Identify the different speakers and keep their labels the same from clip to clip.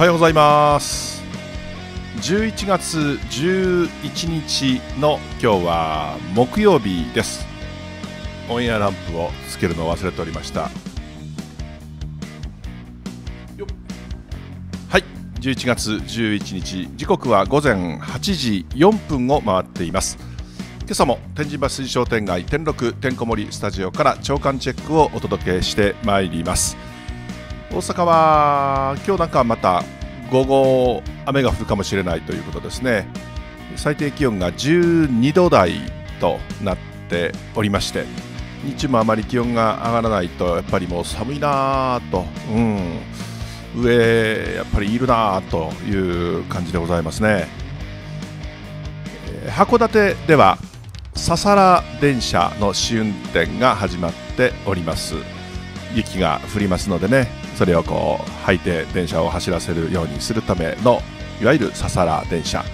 Speaker 1: はようございます11月11日の今日は木曜日ですオンエアランプをつけるのを忘れておりましたはい11月11日時刻は午前8時4分を回っています今朝も天神橋水商店街天禄天ん森スタジオから朝刊チェックをお届けしてまいります大阪は今日なんかまた午後雨が降るかもしれないということですね最低気温が12度台となっておりまして日中もあまり気温が上がらないとやっぱりもう寒いなと、うん、上やっぱりいるなという感じでございますね函館ではささら電車の試運転が始まっております雪が降りますのでねそれをこう履いて電車を走らせるようにするためのいわゆるささら電車、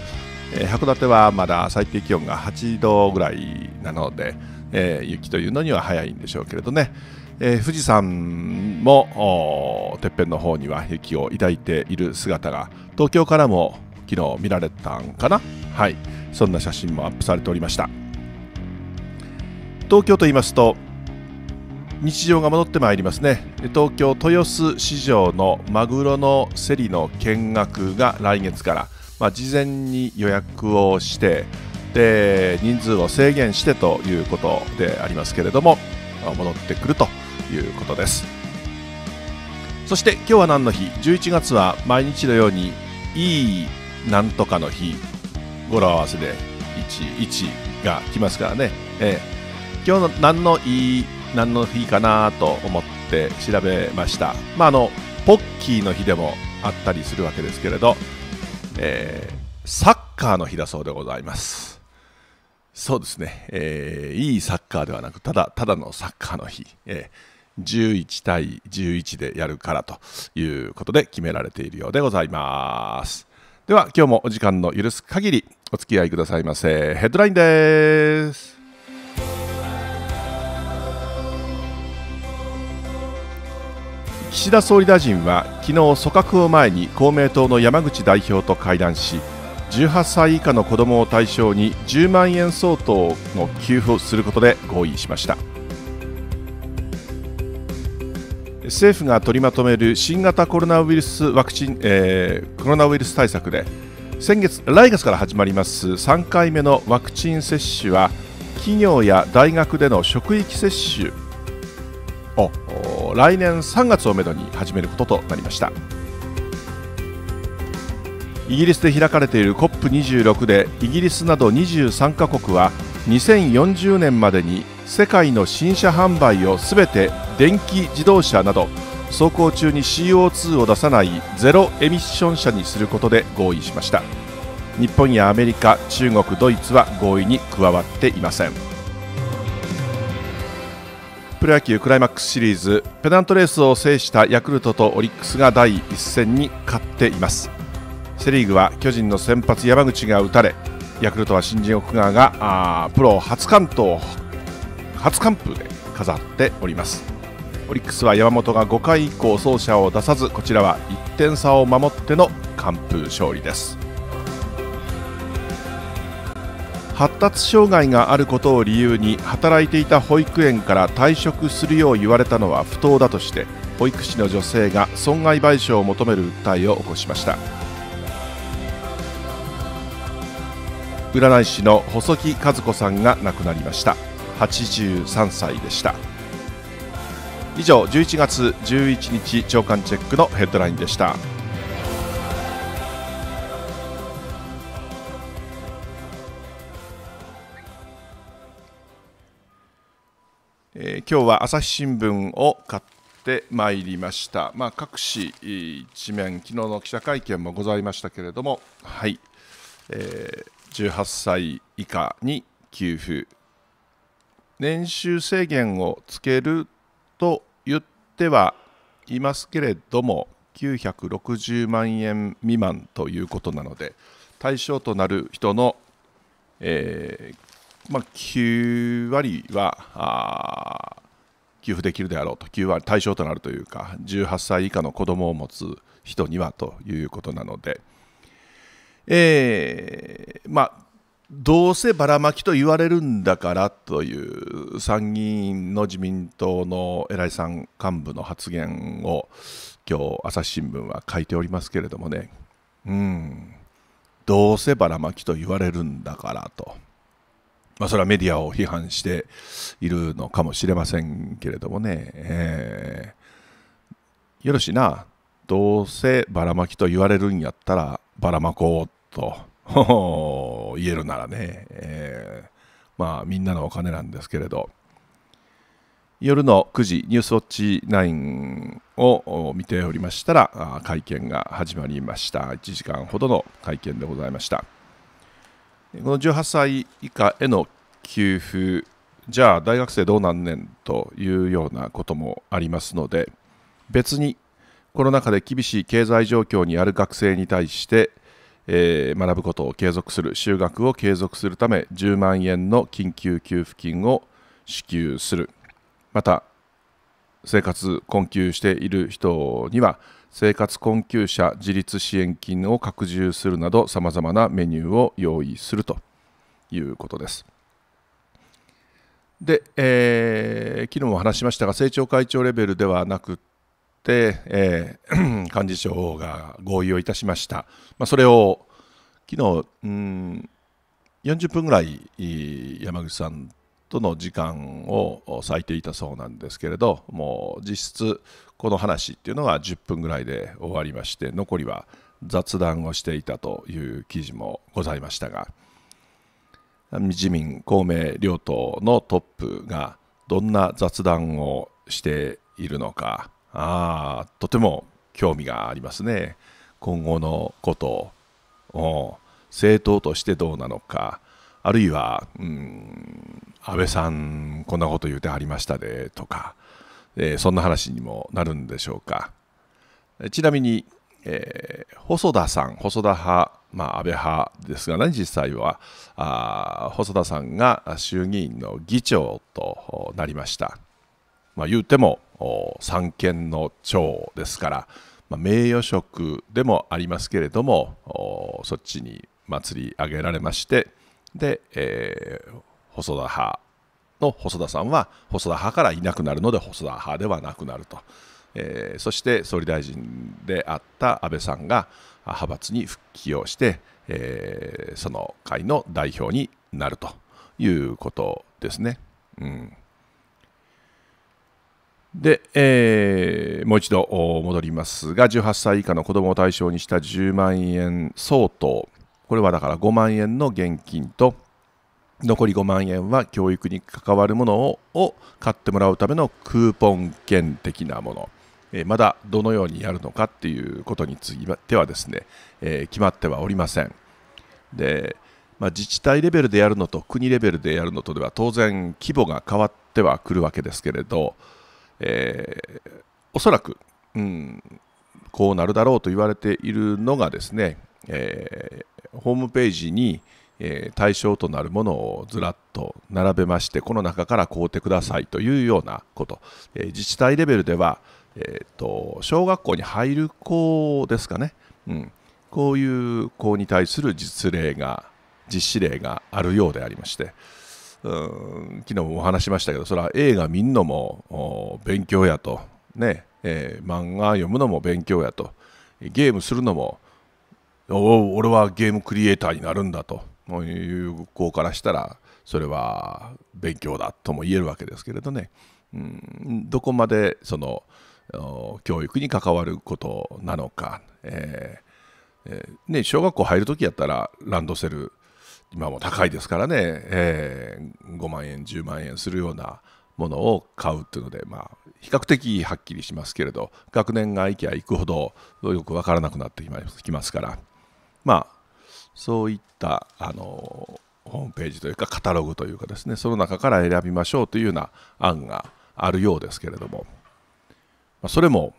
Speaker 1: えー、函館はまだ最低気温が8度ぐらいなので、えー、雪というのには早いんでしょうけれどね、えー、富士山もてっぺんの方には雪を抱いている姿が東京からも昨日見られたんかなはいそんな写真もアップされておりました東京と言いますと日常が戻ってまいりますね東京豊洲市場のマグロの競りの見学が来月から、まあ、事前に予約をしてで人数を制限してということでありますけれども戻ってくるということですそして今日は何の日11月は毎日のようにいいなんとかの日語呂合わせで11が来ますからね、えー、今日の何のいい何の日かなと思って調べました、まあ、あのポッキーの日でもあったりするわけですけれど、えー、サッカーの日だそうでございますそうですね、えー、いいサッカーではなくただただのサッカーの日、えー、11対11でやるからということで決められているようでございますでは今日もお時間の許す限りお付き合いくださいませヘッドラインです岸田総理大臣は昨日組閣を前に公明党の山口代表と会談し18歳以下の子どもを対象に10万円相当の給付をすることで合意しました政府が取りまとめる新型コロナウイルスワクチン、えー、コロナウイルス対策で先月来月から始まります3回目のワクチン接種は企業や大学での職域接種を来年3月をめどに始めることとなりましたイギリスで開かれている COP26 でイギリスなど23カ国は2040年までに世界の新車販売をすべて電気自動車など走行中に CO2 を出さないゼロエミッション車にすることで合意しました日本やアメリカ中国ドイツは合意に加わっていませんプロ野球クライマックスシリーズペナントレースを制したヤクルトとオリックスが第1戦に勝っていますセ・リーグは巨人の先発山口が打たれヤクルトは新人奥川があプロ初完投初完封で飾っておりますオリックスは山本が5回以降走者を出さずこちらは1点差を守っての完封勝利です発達障害があることを理由に働いていた保育園から退職するよう言われたのは不当だとして保育士の女性が損害賠償を求める訴えを起こしました占い師の細木和子さんが亡くなりました83歳でした以上11月11日朝刊チェックのヘッドラインでした。今日は朝日新聞を買ってまいりました、まあ、各紙一面、昨日の記者会見もございましたけれども、はいえー、18歳以下に給付、年収制限をつけると言ってはいますけれども、960万円未満ということなので、対象となる人の、えー、まあ、9割は給付できるであろうと9割対象となるというか18歳以下の子どもを持つ人にはということなので、えー、まあ、どうせばらまきと言われるんだからという参議院の自民党の偉いさん幹部の発言を今日朝日新聞は書いておりますけれどもねうんどうせばらまきと言われるんだからと。まあ、それはメディアを批判しているのかもしれませんけれどもね、えー、よろしいなどうせばらまきと言われるんやったらばらまこうと 言えるならね、えー、まあみんなのお金なんですけれど夜の9時ニュースウォッチ9を見ておりましたら会見が始まりました1時間ほどの会見でございました。この18歳以下への給付じゃあ大学生どうなんねんというようなこともありますので別にコロナ禍で厳しい経済状況にある学生に対して、えー、学ぶことを継続する就学を継続するため10万円の緊急給付金を支給するまた生活困窮している人には生活困窮者自立支援金を拡充するなどさまざまなメニューを用意するということです。で、えー、昨日も話しましたが政調会長レベルではなくて、えー、幹事長が合意をいたしました、まあ、それを昨日うん40分ぐらい山口さんとの時間を割いていたそうなんですけれどもう実質この話っていうのが10分ぐらいで終わりまして残りは雑談をしていたという記事もございましたが自民公明両党のトップがどんな雑談をしているのかあとても興味がありますね今後のことを政党としてどうなのかあるいは、うん、安倍さんこんなこと言うてはりましたでとか、えー、そんな話にもなるんでしょうかちなみに、えー、細田さん細田派、まあ、安倍派ですが、ね、実際はあ細田さんが衆議院の議長となりました、まあ、言うても三権の長ですから、まあ、名誉職でもありますけれどもそっちに祭り上げられましてで、えー、細田派の細田さんは細田派からいなくなるので細田派ではなくなると、えー、そして総理大臣であった安倍さんが派閥に復帰をして、えー、その会の代表になるということですね。うんで、えー、もう一度戻りますが18歳以下の子どもを対象にした10万円相当これはだから5万円の現金と残り5万円は教育に関わるものを買ってもらうためのクーポン券的なもの、えー、まだどのようにやるのかっていうことについてはですね、えー、決まってはおりませんで、まあ、自治体レベルでやるのと国レベルでやるのとでは当然規模が変わってはくるわけですけれど、えー、おそらく、うん、こうなるだろうと言われているのがですね、えーホームページに、え対象となるものをずらっと並べましてこの中から買うてくださいというようなこと、え自治体レベルでは、えーと、小学校に入る子ですかね、うん、こういう子に対する実例が実施例があるようでありまして。うん昨日もお話しましたけどそれは映画見んのも勉強やとね、えー、漫画読むのも勉強やとゲームするのも俺はゲームクリエイターになるんだという子からしたらそれは勉強だとも言えるわけですけれどね、うん、どこまでその教育に関わることなのか、えーえー、ね、小学校入るときやったらランドセル今も高いですからね、えー、5万円10万円するようなものを買うっていうので、まあ、比較的はっきりしますけれど学年がいきゃいくほどよく分からなくなってきますから。まあ、そういったあのホームページというかカタログというかですねその中から選びましょうというような案があるようですけれども、まそれも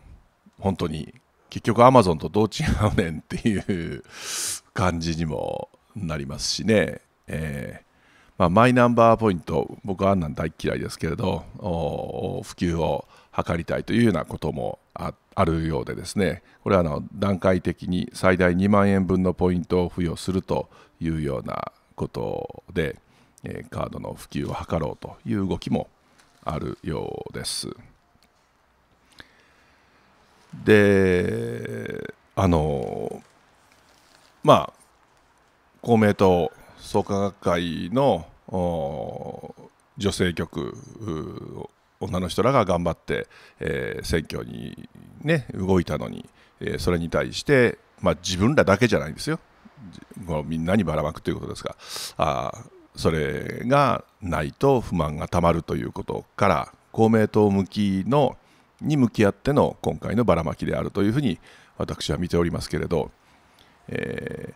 Speaker 1: 本当に結局アマゾンとどう違うねんっていう感じにもなりますしね、えー、まあ、マイナンバーポイント僕はあんなん大嫌いですけれど普及を図りたいというようなこともあっあるようでですねこれはあの段階的に最大2万円分のポイントを付与するというようなことで、えカードの普及を図ろうという動きもあるようです。であのまあ公明党創価学会の女性局女の人らが頑張って、えー、選挙に、ね、動いたのに、えー、それに対して、まあ、自分らだけじゃないんですよ、もうみんなにばらまくということですがあそれがないと不満がたまるということから公明党向きのに向き合っての今回のばらまきであるというふうに私は見ておりますけれど、えー、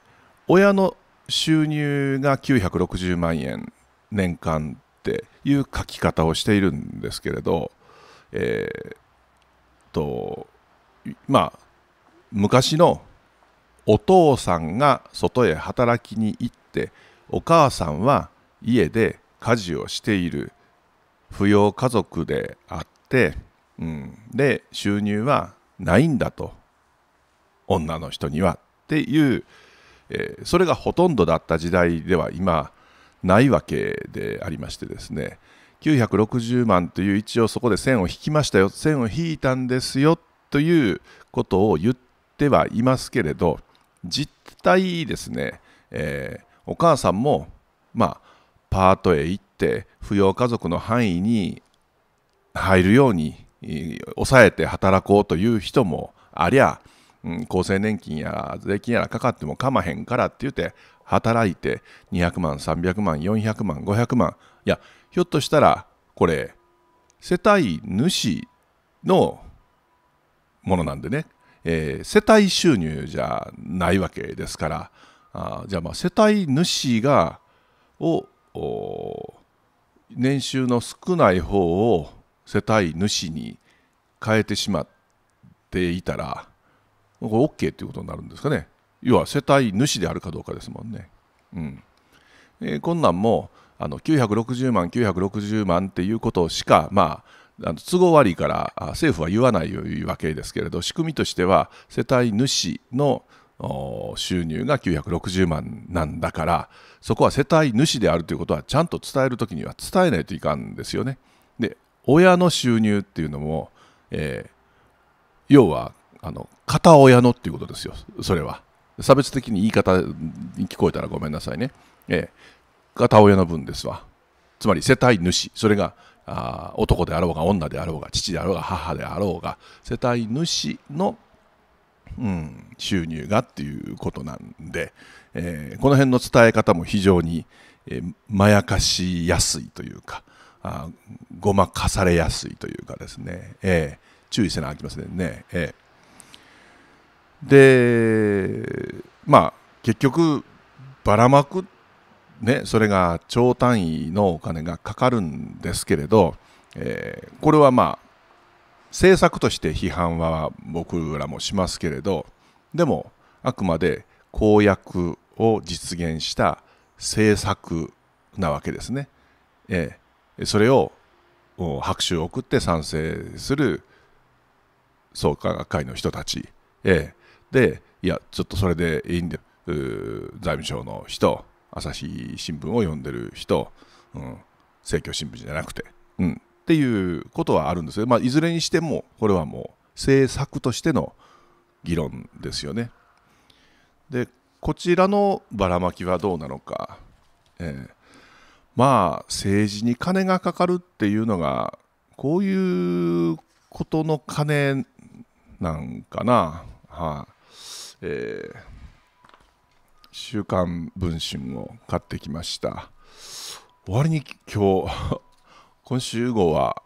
Speaker 1: 親の収入が960万円年間っていう書き方をしているんですけれど、えー、とまあ昔のお父さんが外へ働きに行ってお母さんは家で家事をしている扶養家族であって、うん、で収入はないんだと女の人にはっていう、えー、それがほとんどだった時代では今ないわけでありましてですね960万という一応そこで線を引きましたよ線を引いたんですよということを言ってはいますけれど実態ですね、えー、お母さんもまあパートへ行って扶養家族の範囲に入るように抑えて働こうという人もありゃ、うん、厚生年金や税金やらかかってもかまへんからって言って働いて200万300万400万500万いやひょっとしたらこれ世帯主のものなんでね、えー、世帯収入じゃないわけですからあじゃあまあ世帯主がを年収の少ない方を世帯主に変えてしまっていたらこれ OK っていうことになるんですかね。要は世帯主であるかどうかですもんね。うんえー、こんなんもあの960万、960万っていうことしか、まあ、あの都合悪いから政府は言わないわけですけれど仕組みとしては世帯主の収入が960万なんだからそこは世帯主であるということはちゃんと伝えるときには伝えないといかんですよね。で親の収入っていうのも、えー、要はあの片親のっていうことですよそれは。差別的に言い方に聞こえたらごめんなさいね、えー、片親の分ですわつまり世帯主それがあ男であろうが女であろうが父であろうが母であろうが世帯主の、うん、収入がっていうことなんで、えー、この辺の伝え方も非常に、えー、まやかしやすいというかあごまかされやすいというかですね、えー、注意せなあきませんね。えーでまあ結局ばらまく、ね、それが超単位のお金がかかるんですけれど、えー、これはまあ政策として批判は僕らもしますけれどでもあくまで公約を実現した政策なわけですね。えー、それを拍手を送って賛成する創価学会の人たち、えー、でいやちょっとそれでいいんだよ財務省の人朝日新聞を読んでる人、うん、政教新聞じゃなくて、うん、っていうことはあるんですよ、まあ、いずれにしてもこれはもう政策としての議論ですよね。でこちらのばらまきはどうなのか、えー、まあ政治に金がかかるっていうのがこういうことの金なんかな、はあ、えー、週刊文春を買ってきました終わりに今日 今週号は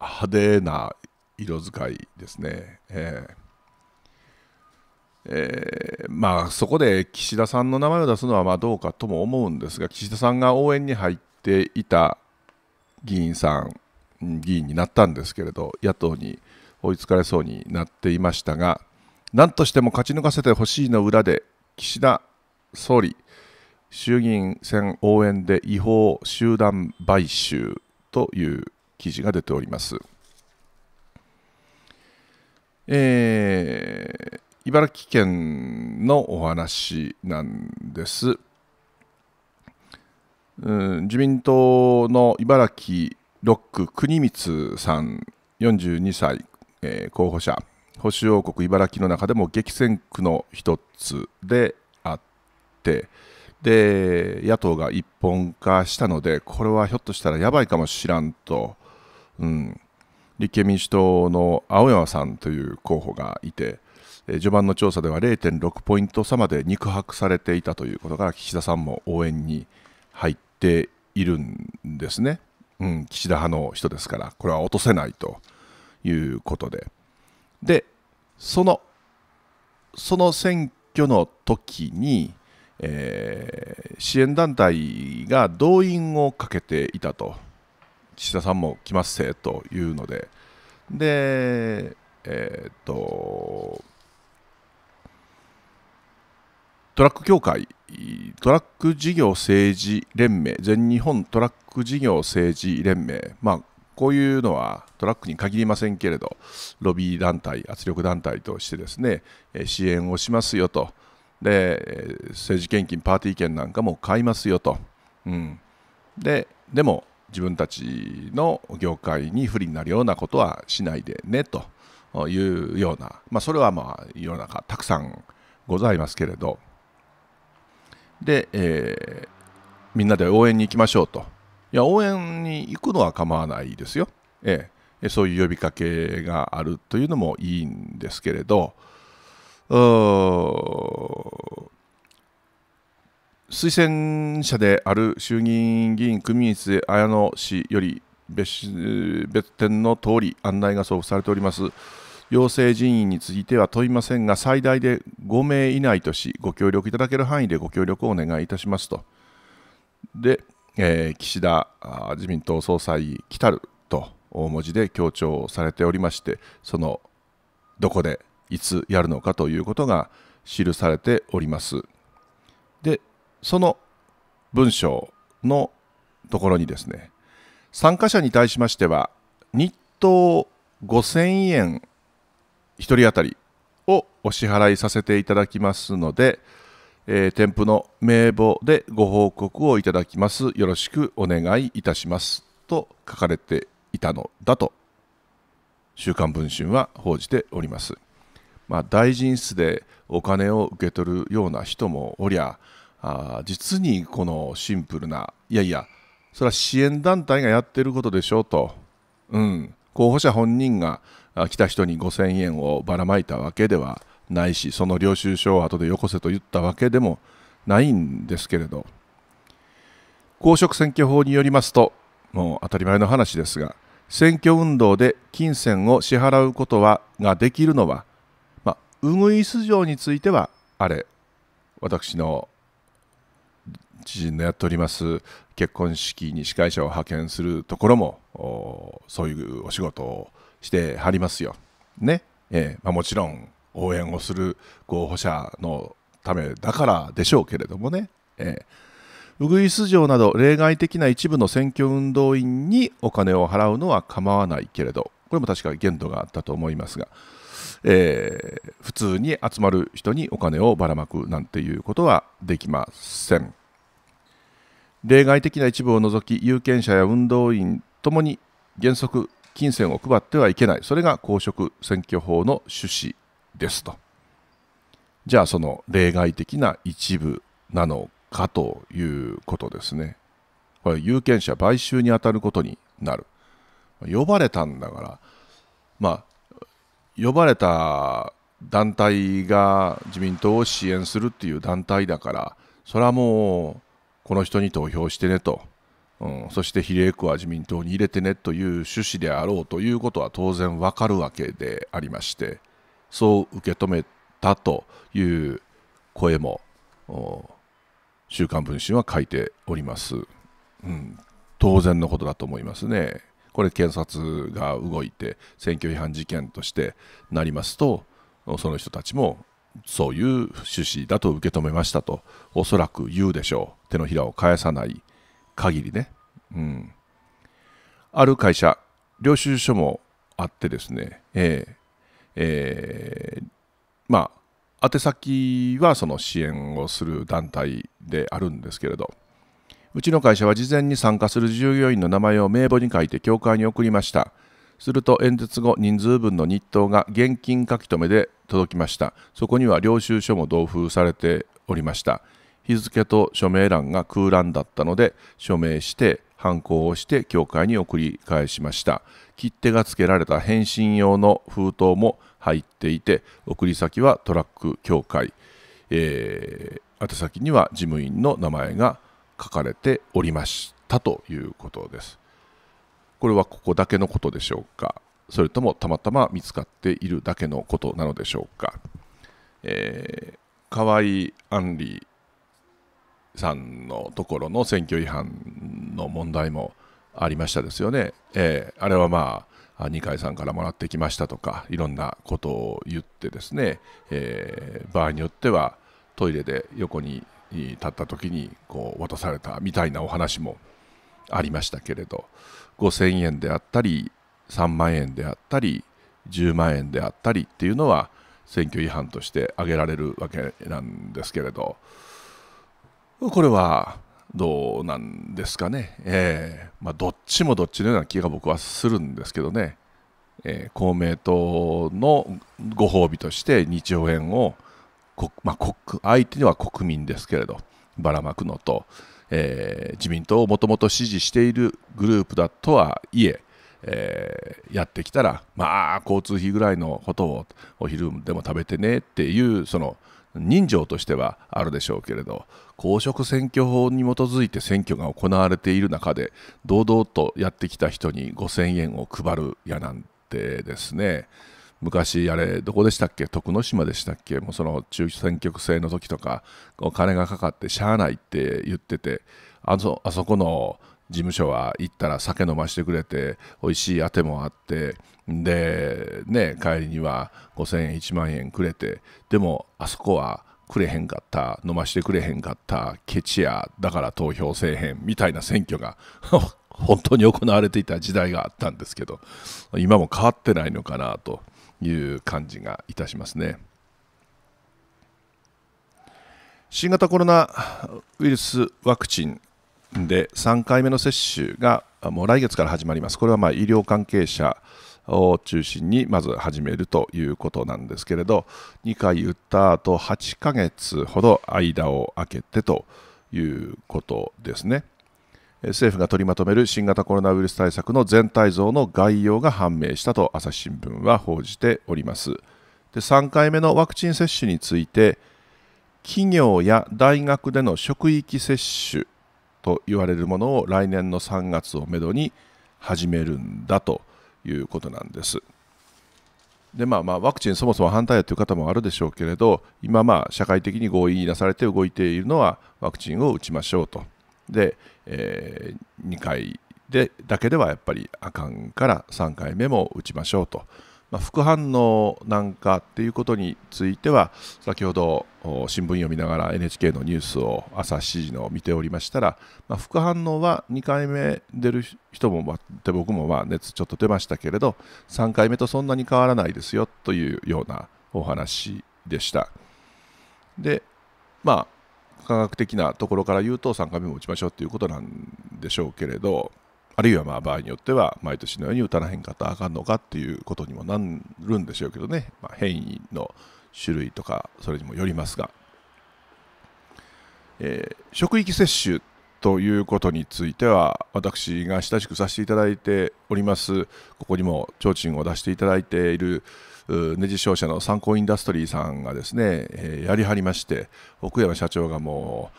Speaker 1: 派手な色使いですね、えーえー、まあ、そこで岸田さんの名前を出すのはまどうかとも思うんですが岸田さんが応援に入っていた議員さん議員になったんですけれど野党に追いつかれそうになっていましたが何としても勝ち抜かせてほしいの裏で岸田総理衆議院選応援で違法集団買収という記事が出ております。えー、茨城県のお話なんです。うん、自民党の茨城6区国光さん42歳、えー、候補者保守王国茨城の中でも激戦区の一つであってで野党が一本化したのでこれはひょっとしたらやばいかもしらんと、うん、立憲民主党の青山さんという候補がいて序盤の調査では0.6ポイント差まで肉薄されていたということから岸田さんも応援に入っているんですね、うん、岸田派の人ですからこれは落とせないということで。でそのその選挙の時に、えー、支援団体が動員をかけていたと岸田さんも来ますせというのでで、えー、っとトラック協会トラック事業政治連盟全日本トラック事業政治連盟、まあ、こういうのはトラックに限りませんけれどロビー団体圧力団体としてですね支援をしますよとで政治献金パーティー券なんかも買いますよと、うん、ででも自分たちの業界に不利になるようなことはしないでねというような、まあ、それはまあ世の中たくさんございますけれどで、えー、みんなで応援に行きましょうと。いや応援に行くのは構わないですよ、ええ、そういう呼びかけがあるというのもいいんですけれど推薦者である衆議院議員組光綾乃氏より別別点の通り案内が送付されております要請人員については問いませんが最大で5名以内としご協力いただける範囲でご協力をお願いいたしますと。でえー、岸田自民党総裁来たると大文字で強調されておりましてそのどこでいつやるのかということが記されておりますでその文章のところにですね参加者に対しましては日当5000円1人当たりをお支払いさせていただきますのでえー、添付の名簿でご報告をいただきます。よろしくお願いいたします。と書かれていたのだと、週刊文春は報じております。まあ、大臣室でお金を受け取るような人もおりゃ、あ実にこのシンプルな、いやいや、それは支援団体がやってることでしょうと、うん、候補者本人が来た人に5000円をばらまいたわけではないしその領収書を後でよこせと言ったわけでもないんですけれど公職選挙法によりますともう当たり前の話ですが選挙運動で金銭を支払うことはができるのは、まあ、ウグイス城についてはあれ私の知人のやっております結婚式に司会者を派遣するところもそういうお仕事をしてはりますよ。ねえー、まあ、もちろん応援をする候補者のためだからでしょうけれどもね、えー、ウグイス嬢など例外的な一部の選挙運動員にお金を払うのは構わないけれどこれも確か限度があったと思いますが、えー、普通に集まる人にお金をばらまくなんていうことはできません例外的な一部を除き有権者や運動員ともに原則金銭を配ってはいけないそれが公職選挙法の趣旨ですと。じゃあその例外的な一部なのかということですね。これ有権者買収に当たることになる。呼ばれたんだから、まあ、呼ばれた団体が自民党を支援するっていう団体だから、それはもうこの人に投票してねと、うん、そして比例区は自民党に入れてねという趣旨であろうということは当然わかるわけでありまして、そう受け止めたという声も「週刊文春」は書いております、うん、当然のことだと思いますねこれ検察が動いて選挙違反事件としてなりますとその人たちもそういう趣旨だと受け止めましたとおそらく言うでしょう手のひらを返さない限りね、うん、ある会社領収書もあってですね、ええ、えー、まあ宛先はその支援をする団体であるんですけれどうちの会社は事前に参加する従業員の名前を名簿に書いて協会に送りましたすると演説後人数分の日当が現金書き留めで届きましたそこには領収書も同封されておりました日付と署名欄が空欄だったので署名して犯行をして教会に送り返しました切手が付けられた返信用の封筒も入っていて送り先はトラック協会、えー、宛先には事務員の名前が書かれておりましたということですこれはここだけのことでしょうかそれともたまたま見つかっているだけのことなのでしょうか、えー、河合安里さんのところの選挙違反の問題もありましたですよね、えー、あれはまあ二階さんからもらってきましたとかいろんなことを言ってですね、えー、場合によってはトイレで横に立った時にこう渡されたみたいなお話もありましたけれど5,000円であったり3万円であったり10万円であったりっていうのは選挙違反として挙げられるわけなんですけれどこれはどうなんですかね、えーまあ、どっちもどっちのような気が僕はするんですけどね、えー、公明党のご褒美として日曜円を、まあ、相手には国民ですけれどばらまくのと、えー、自民党をもともと支持しているグループだとはいええー、やってきたら、まあ、交通費ぐらいのことをお昼でも食べてねっていうその人情としてはあるでしょうけれど公職選挙法に基づいて選挙が行われている中で堂々とやってきた人に5000円を配るやなんてですね昔あれどこでしたっけ徳之島でしたっけもうその中選挙区制の時とかお金がかかってしゃあないって言っててあそあそこの事務所は行ったら酒飲ましてくれて美味しいあてもあってでね帰りには5,000円1万円くれてでもあそこはくれへんかった飲ましてくれへんかったケチやだから投票せえへんみたいな選挙が 本当に行われていた時代があったんですけど今も変わってないのかなという感じがいたしますね新型コロナウイルスワクチンで3回目の接種がもう来月から始まりますこれはまあ医療関係者を中心にまず始めるということなんですけれど2回打った後8ヶ月ほど間を空けてということですね政府が取りまとめる新型コロナウイルス対策の全体像の概要が判明したと朝日新聞は報じておりますで3回目のワクチン接種について企業や大学での職域接種と言われるものを来年の3月をめどに始めるんだと。いうことなんです。でまあ、まあワクチンそもそも反対という方もあるでしょうけれど今ま社会的に合意なされて動いているのはワクチンを打ちましょうとで、えー、2回でだけではやっぱりあかんから3回目も打ちましょうとまあ、副反応なんかっていうことについては先ほど新聞読みながら NHK のニュースを朝7時の見ておりましたら、まあ、副反応は2回目出る人もあって僕もまあ熱ちょっと出ましたけれど3回目とそんなに変わらないですよというようなお話でした。でまあ科学的なところから言うと3回目も打ちましょうということなんでしょうけれどあるいはまあ場合によっては毎年のように打たれへんかったらあかんのかっていうことにもなるんでしょうけどね、まあ、変異の種類とかそれにもよりますが、えー、職域接種ということについては私が親しくさせていただいておりますここにも提灯を出していただいているネジ商社の参考インダストリーさんがですね、えー、やりはりまして奥山社長がも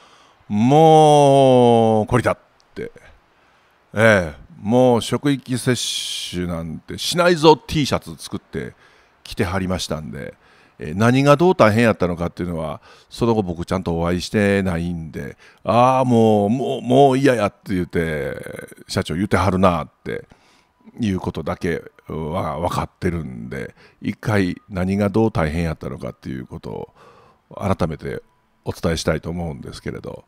Speaker 1: うもうこれだって。ええもう職域接種なんてしないぞ T シャツ作って着てはりましたんで、え何がどう大変やったのかっていうのはその後僕ちゃんとお会いしてないんでああもうもうもう嫌やって言って社長言ってはるなっていうことだけは分かってるんで一回何がどう大変やったのかっていうことを改めてお伝えしたいと思うんですけれど、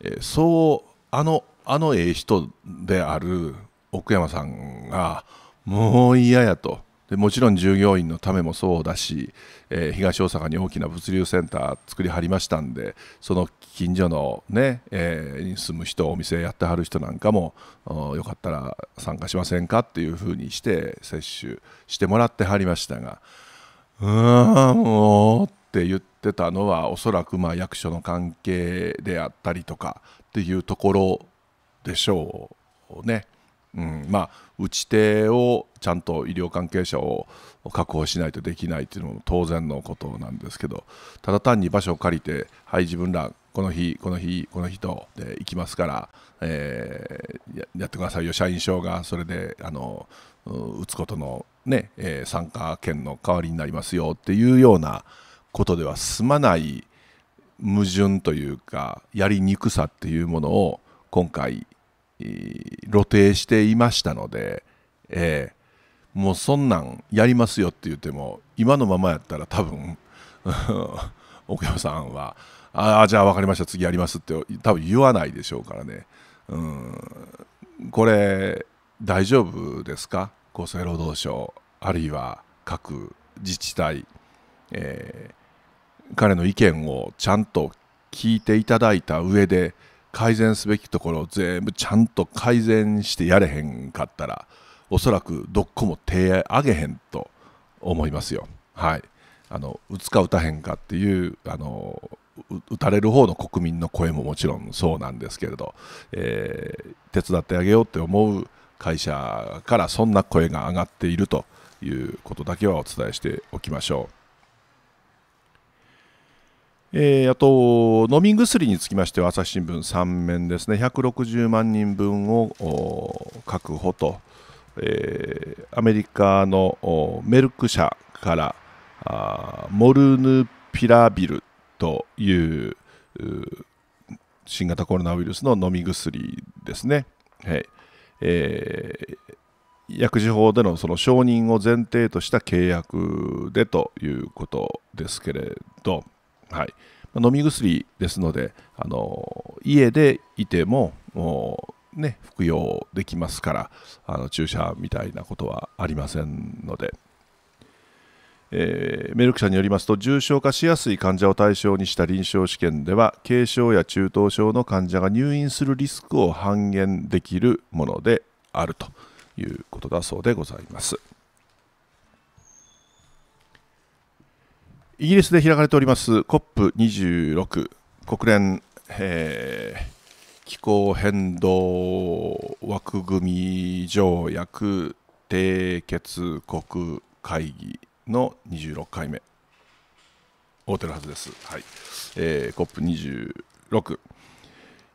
Speaker 1: えそうあのあのええ人である奥山さんがもう嫌やとでもちろん従業員のためもそうだし、えー、東大阪に大きな物流センター作りはりましたんでその近所のね、えー、に住む人お店やってはる人なんかもよかったら参加しませんかっていうふうにして接種してもらってはりましたがうーんもうって言ってたのはおそらくまあ役所の関係であったりとかっていうところでしょうね。うんまあ、打ち手をちゃんと医療関係者を確保しないとできないというのも当然のことなんですけどただ単に場所を借りてはい自分らこの日この日この日とで行きますから、えー、やってくださいよ社員証がそれであの打つことのね、ねえー、参加権の代わりになりますよっていうようなことでは済まない矛盾というかやりにくさっていうものを今回露呈していましたので、えー、もうそんなんやりますよって言っても今のままやったら多分奥山 さんは「ああじゃあ分かりました次やります」って多分言わないでしょうからね、うん、これ大丈夫ですか厚生労働省あるいは各自治体、えー、彼の意見をちゃんと聞いていただいた上で改善すべきところを全部ちゃんと改善してやれへんかったらおそらくどっこも手上げへんと思いますよ。はい、あの打つか打たへんかっていうあの打たれる方の国民の声ももちろんそうなんですけれど、えー、手伝ってあげようって思う会社からそんな声が上がっているということだけはお伝えしておきましょう。えー、あと、飲み薬につきましては朝日新聞3面ですね、160万人分を確保と、えー、アメリカのメルク社からモルヌピラビルという新型コロナウイルスの飲み薬ですね。はいえー薬事法でのその承認を前提とした契約でということですけれど、はい、飲み薬ですのであの家でいてももう、ね、服用できますからあの注射みたいなことはありませんので。えー、メルク社によりますと重症化しやすい患者を対象にした臨床試験では軽症や中等症の患者が入院するリスクを半減できるものであるということだそうでございます。イギリスで開かれております COP26 国連、えー、気候変動枠組み条約締結国会議の26回目大手のはずです、はいえー、COP26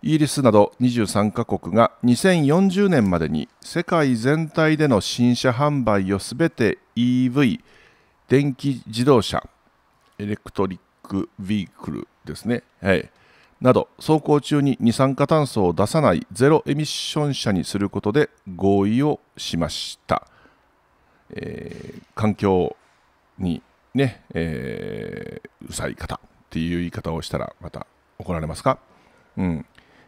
Speaker 1: イギリスなど23カ国が2040年までに世界全体での新車販売をすべて EV 電気自動車エレクトリック・ヴィークルですね、はい、など走行中に二酸化炭素を出さないゼロエミッション車にすることで合意をしました、えー、環境にね、えー、うさい方っていう言い方をしたらまた怒られますか、うん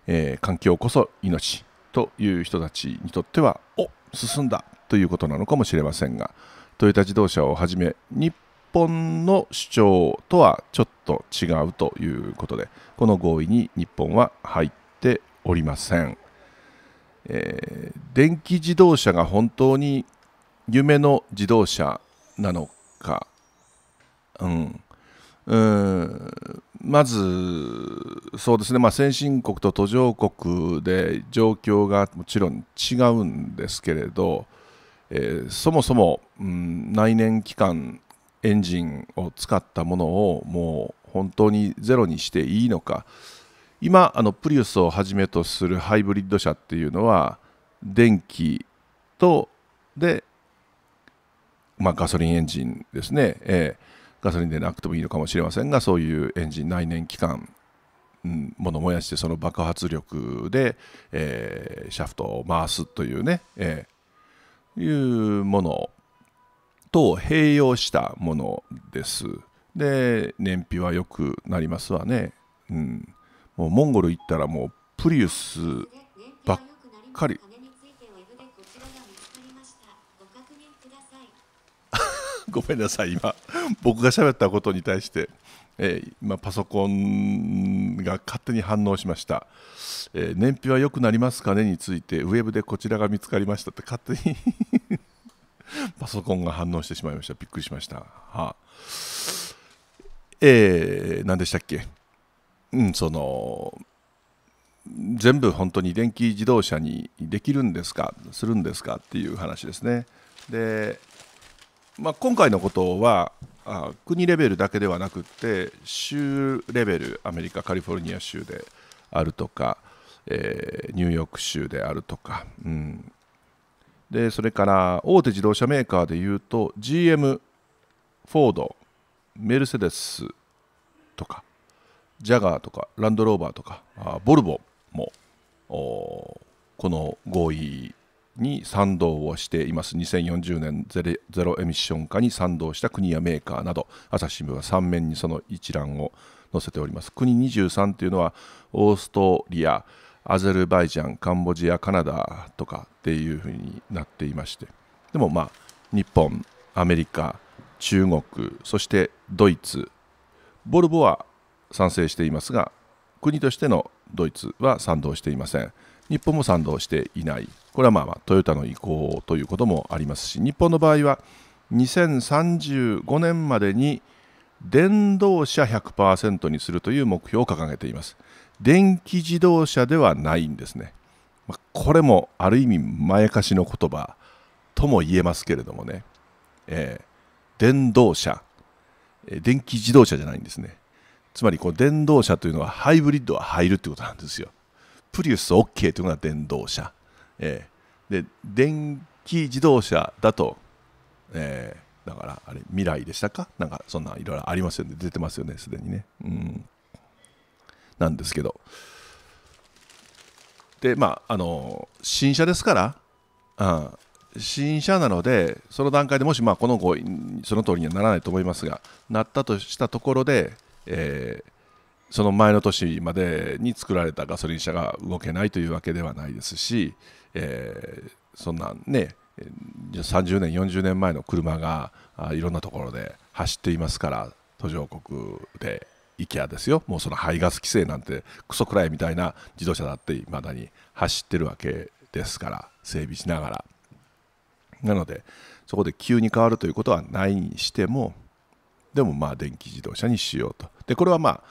Speaker 1: えー、環境こそ命という人たちにとってはお進んだということなのかもしれませんがトヨタ自動車をはじめ日本の主張とはちょっと違うということでこの合意に日本は入っておりません、えー、電気自動車が本当に夢の自動車なのか、うん、うんまず、そうですね、まあ、先進国と途上国で状況がもちろん違うんですけれど、えー、そもそも、うん、内燃機関エンジンを使ったものをもう本当にゼロにしていいのか今あのプリウスをはじめとするハイブリッド車っていうのは電気とで、まあ、ガソリンエンジンですね、えー、ガソリンでなくてもいいのかもしれませんがそういうエンジン内燃機関、うん、もの燃やしてその爆発力で、えー、シャフトを回すというね、えー、いうものと併用したものです。で燃費は良くなりますわね。うん、もうモンゴル行ったらもうプリウスばっかり。ごめんなさい今僕が喋ったことに対して、えー、今パソコンが勝手に反応しました、えー、燃費は良くなりますかねについてウェブでこちらが見つかりましたって勝手に パソコンが反応してしまいました。びっくりしました。はあ、えー、何でしたっけうん、その、全部本当に電気自動車にできるんですか、するんですかっていう話ですね。で、まあ、今回のことはあ国レベルだけではなくて州レベルアメリカカリフォルニア州であるとか、えー、ニューヨーク州であるとか、うん、でそれから大手自動車メーカーでいうと GM、フォード、メルセデスとかジャガーとかランドローバーとかボルボもこの合意に賛同をしています2040年ゼロエミッション化に賛同した国やメーカーなど朝日新聞は3面にその一覧を載せております国23というのはオーストリア、アゼルバイジャンカンボジアカナダとかっていうふうになっていましてでもまあ日本アメリカ中国そしてドイツボルボは賛成していますが国としてのドイツは賛同していません日本も賛同していないこれはまあトヨタの意向ということもありますし日本の場合は2035年までに電動車100%にするという目標を掲げています電気自動車ではないんですね。これもある意味まやかしの言葉とも言えますけれどもね、えー、電動車、え電気自動車じゃないんですね。つまりこ電動車というのはハイブリッドは入るってことなんですよ。プリウス OK というのが電動車。えー、で電気自動車だと、えー、だからあれ未来でしたかなんかそんないろいろありますよね出てますよねすでにね。うんなんですけどでまああの新車ですから、うん、新車なのでその段階でもし、まあ、この子その通りにはならないと思いますがなったとしたところで、えー、その前の年までに作られたガソリン車が動けないというわけではないですし、えー、そんなね30年40年前の車がいろんなところで走っていますから途上国で IKEA ですよもうその排ガス規制なんてクソくらいみたいな自動車だっていまだに走ってるわけですから整備しながらなのでそこで急に変わるということはないにしてもでもまあ電気自動車にしようとでこれはまあ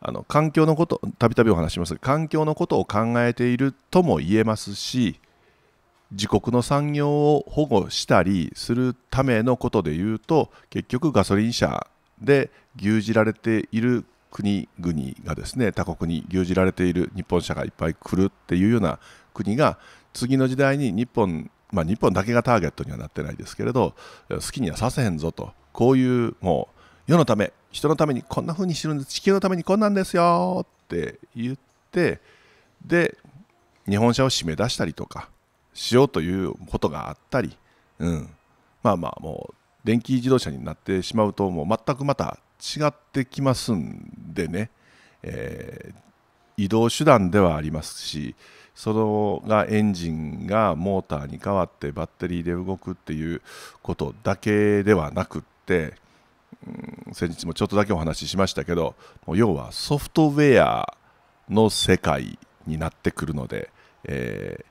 Speaker 1: あの環境のことたびたびお話しますが環境のことを考えているとも言えますし自国の産業を保護したりするためのことで言うと結局ガソリン車で牛耳られている国々がですね他国に牛耳られている日本社がいっぱい来るっていうような国が次の時代に日本まあ、日本だけがターゲットにはなってないですけれど好きにはさせへんぞとこういうもう世のため人のためにこんな風にしてるんです地球のためにこんなんですよって言ってで日本車を締め出したりとかしようということがあったり、うん、まあまあもう電気自動車になってしまうともう全くまた違ってきますんでね、えー、移動手段ではありますしそれがエンジンがモーターに変わってバッテリーで動くっていうことだけではなくって、うん、先日もちょっとだけお話ししましたけどもう要はソフトウェアの世界になってくるので、えー、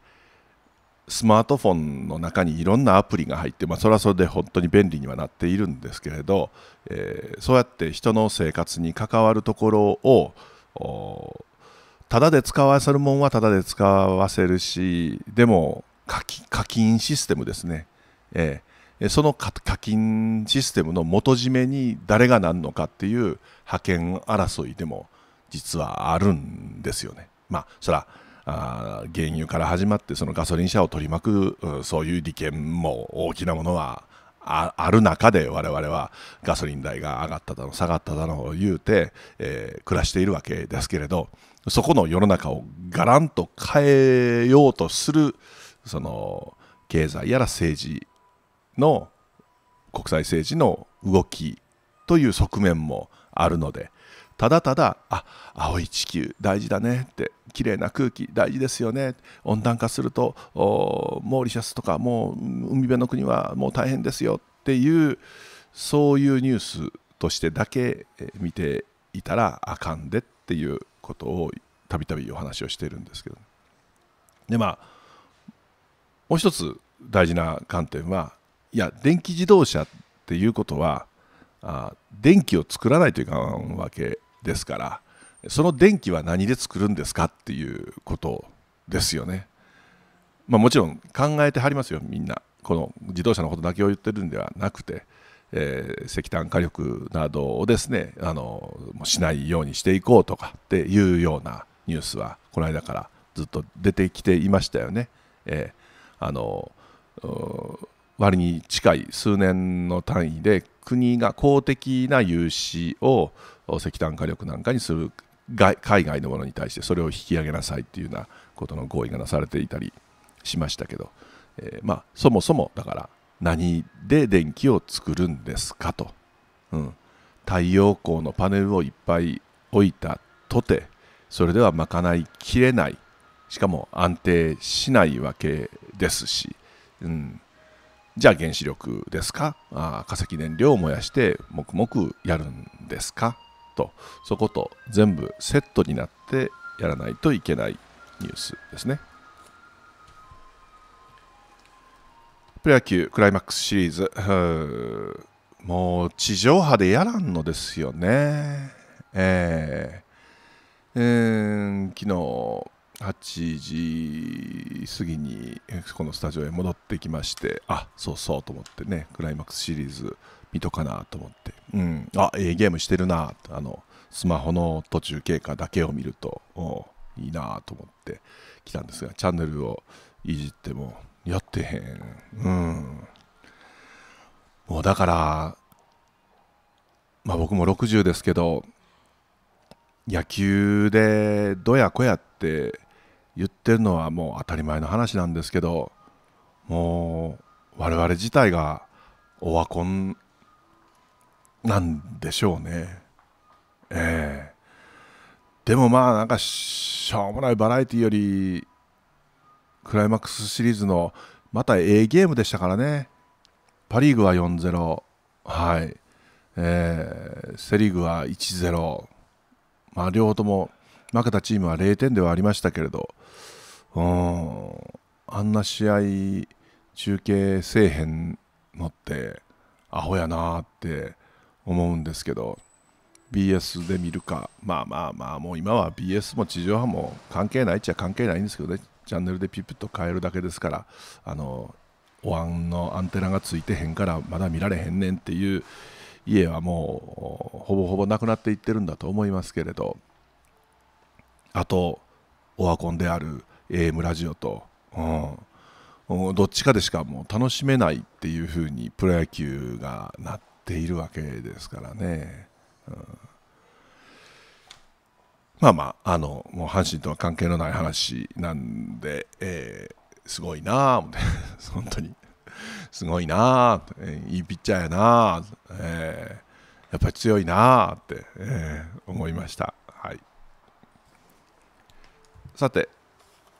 Speaker 1: スマートフォンの中にいろんなアプリが入って、まあ、それはそれで本当に便利にはなっているんですけれど、えー、そうやって人の生活に関わるところをただで使わせるもんはただで使わせるしでも課金システムですね、えー、その課金システムの元締めに誰がなんのかっていう覇権争いでも実はあるんですよね。まあそはあ原油から始まってそのガソリン車を取り巻くそういう利権も大きなものはあある中で我々はガソリン代が上がっただの下がっただのを言うて、えー、暮らしているわけですけれどそこの世の中をがらんと変えようとするその経済やら政治の国際政治の動きという側面もあるのでただただあ青い地球大事だねって綺麗な空気大事ですよね温暖化するとモーリシャスとかもう海辺の国はもう大変ですよっていうそういうニュースとしてだけ見ていたらあかんでっていうことをたびたびお話をしているんですけど、でまあもう一つ大事な観点はいや電気自動車っていうことはあ電気を作らないといかんわけですからその電気は何で作るんですかっていうことですよね。まあ、もちろん考えてはりますよみんなこの自動車のことだけを言ってるんではなくて、えー、石炭火力などをですねあのしないようにしていこうとかっていうようなニュースはこの間からずっと出てきていましたよね。えー、あの割に近い数年の単位で国が公的な融資を石炭火力なんかにする海外のものに対してそれを引き上げなさいっていうようなことの合意がなされていたりしましたけど、えー、まあ、そもそもだから何で電気を作るんですかと、うん、太陽光のパネルをいっぱい置いたとてそれでは賄いきれないしかも安定しないわけですし、うん、じゃあ原子力ですかあ化石燃料を燃やして黙々やるんですかとそこと全部セットになってやらないといけないニュースですね。プロ野球クライマックスシリーズーもう地上波でやらんのですよね。えー、えー、昨日8時過ぎにこのスタジオへ戻ってきましてあそうそうと思ってねクライマックスシリーズ見とかなと思って、うん、あええゲームしてるなあのスマホの途中経過だけを見るといいなと思って来たんですがチャンネルをいじってもやってへん、うん、もうだからまあ僕も60ですけど野球でどやこやって言ってるのはもう当たり前の話なんですけどもう我々自体がオワコンなんでしょうね。えー、でもまあなんかしょうもないバラエティよりクライマックスシリーズのまた A ゲームでしたからねパ・リーグは4-0、はいえー、セ・リーグは1-0、まあ、両方とも負けたチームは0点ではありましたけれどうんあんな試合中継せえへんのってアホやなーって思うんですけど BS で見るかまあまあまあもう今は BS も地上波も関係ないっちゃ関係ないんですけどねチャンネルでピピッと変えるだけですからあのお椀のアンテナがついてへんからまだ見られへんねんっていう家はもうほぼほぼなくなっていってるんだと思いますけれどあとオワコンである AM ラジオと、うん、どっちかでしかもう楽しめないっていう風にプロ野球がなっているわけですからね。うん、まあまあ、あの、もう阪神とは関係のない話なんで、えー、すごいなあ、本当に。すごいなあ、えー、いいピッチャーやなあ、えー、やっぱり強いなあって、えー、思いました。はい。さて、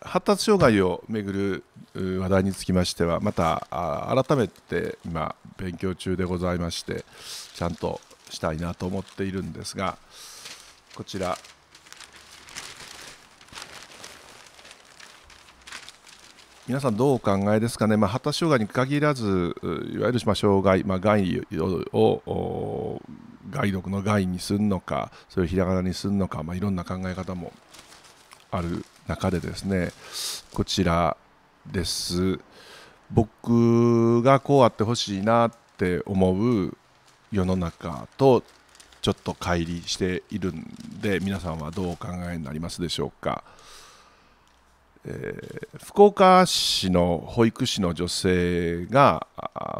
Speaker 1: 発達障害をめぐる話題につきましてはまた改めて今勉強中でございましてちゃんとしたいなと思っているんですがこちら皆さんどうお考えですかね、まあ、発達障害に限らずいわゆるまあ障害、まあ、害を害毒の害にするのかそれをひらがなにするのか、まあ、いろんな考え方もある中でですねこちらです僕がこうあってほしいなって思う世の中とちょっと乖離しているんで皆さんはどうお考えになりますでしょうか、えー、福岡市の保育士の女性が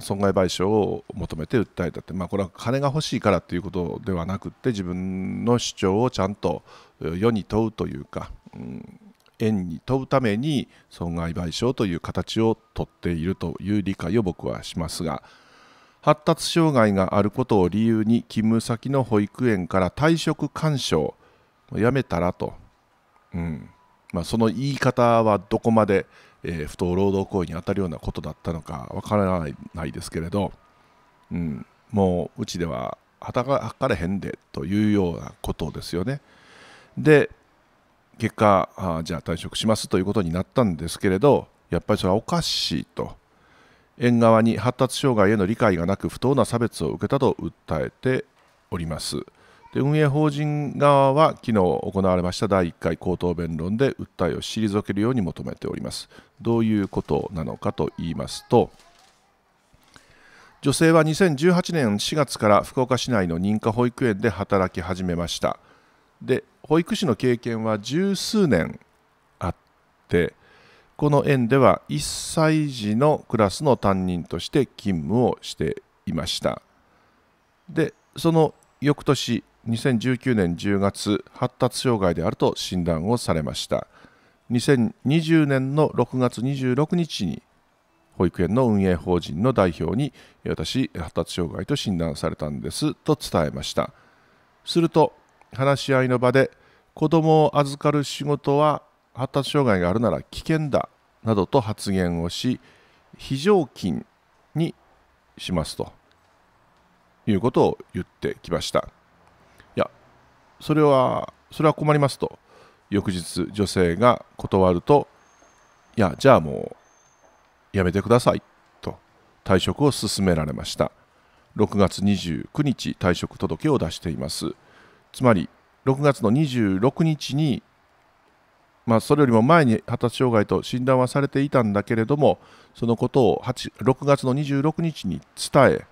Speaker 1: 損害賠償を求めて訴えたって、まあ、これは金が欲しいからということではなくて自分の主張をちゃんと世に問うというか、うん円に問うために損害賠償という形をとっているという理解を僕はしますが発達障害があることを理由に勤務先の保育園から退職勧奨をやめたらと、うんまあ、その言い方はどこまで、えー、不当労働行為に当たるようなことだったのかわからないないですけれど、うん、もううちでは働かれへんでというようなことですよね。で結果あじゃあ退職しますということになったんですけれどやっぱりそれはおかしいと園側に発達障害への理解がなく不当な差別を受けたと訴えておりますで運営法人側は昨日行われました第1回口頭弁論で訴えを退けるように求めておりますどういうことなのかと言いますと女性は2018年4月から福岡市内の認可保育園で働き始めましたで保育士の経験は十数年あってこの園では1歳児のクラスの担任として勤務をしていましたでその翌年2019年10月発達障害であると診断をされました2020年の6月26日に保育園の運営法人の代表に私発達障害と診断されたんですと伝えましたすると話し合いの場で子供を預かる仕事は発達障害があるなら危険だなどと発言をし非常勤にしますということを言ってきましたいやそれはそれは困りますと翌日女性が断るといやじゃあもうやめてくださいと退職を勧められました6月29日退職届を出していますつまり6月の26日に、まあ、それよりも前に発達障害と診断はされていたんだけれどもそのことを6月の26日に伝え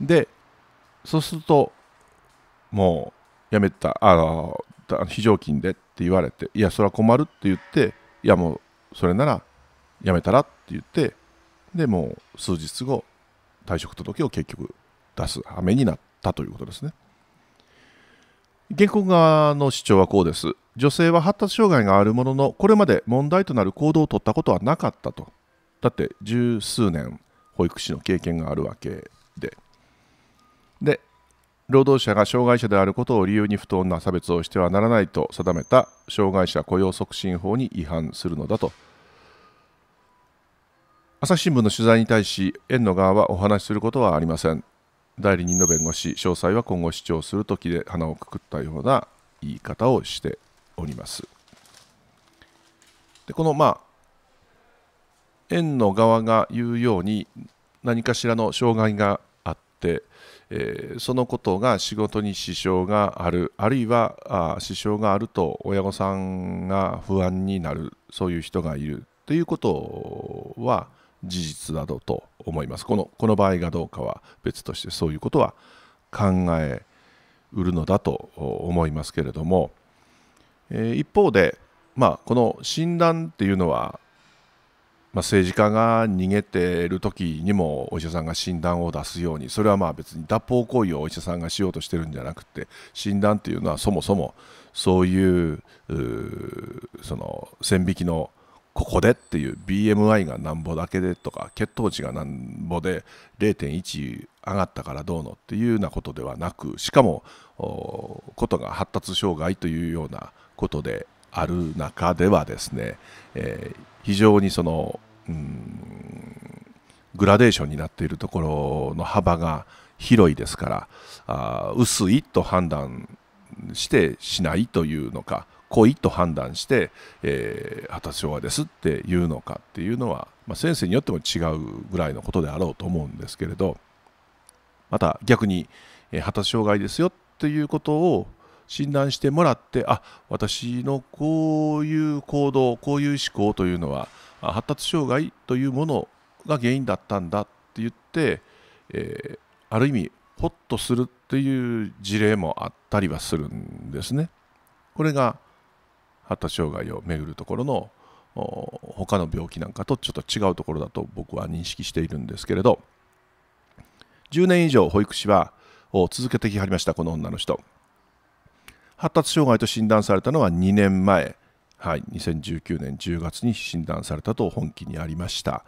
Speaker 1: でそうするともうやめたあ非常勤でって言われていやそれは困るって言っていやもうそれならやめたらって言ってでもう数日後退職届を結局出す羽目になったということですね。原告側の主張はこうです。女性は発達障害があるものの、これまで問題となる行動を取ったことはなかったと。だって十数年保育士の経験があるわけで。で、労働者が障害者であることを理由に不当な差別をしてはならないと定めた障害者雇用促進法に違反するのだと。朝日新聞の取材に対し、園の側はお話しすることはありません。代理人の弁護士詳細は今後主張する時で鼻をくくったような言い方をしております。でこのまあ園の側が言うように何かしらの障害があって、えー、そのことが仕事に支障があるあるいはあ支障があると親御さんが不安になるそういう人がいるということは事実などと思いますこのこの場合がどうかは別としてそういうことは考えうるのだと思いますけれども、え一方で、まあ、この診断っていうのは、まあ、政治家が逃げてる時にもお医者さんが診断を出すようにそれはまあ別に脱法行為をお医者さんがしようとしてるんじゃなくて診断っていうのはそもそもそういうその線引きのここでっていう BMI がなんぼだけでとか血糖値がなんぼで0.1上がったからどうのっていうようなことではなくしかもことが発達障害というようなことである中ではですね、えー、非常にその、グラデーションになっているところの幅が広いですからあ薄いと判断してしないというのか故意と判断して、えー、発達障害ですっていうのかっていうのは、まあ、先生によっても違うぐらいのことであろうと思うんですけれどまた逆に、えー、発達障害ですよっていうことを診断してもらってあ私のこういう行動こういう思考というのは発達障害というものが原因だったんだって言って、えー、ある意味ホッとするっていう事例もあったりはするんですね。これが発達障害をめぐるところの他の病気なんかとちょっと違うところだと僕は認識しているんですけれど10年以上保育士はを続けてきはりましたこの女の人発達障害と診断されたのは2年前はい2019年10月に診断されたと本気にありました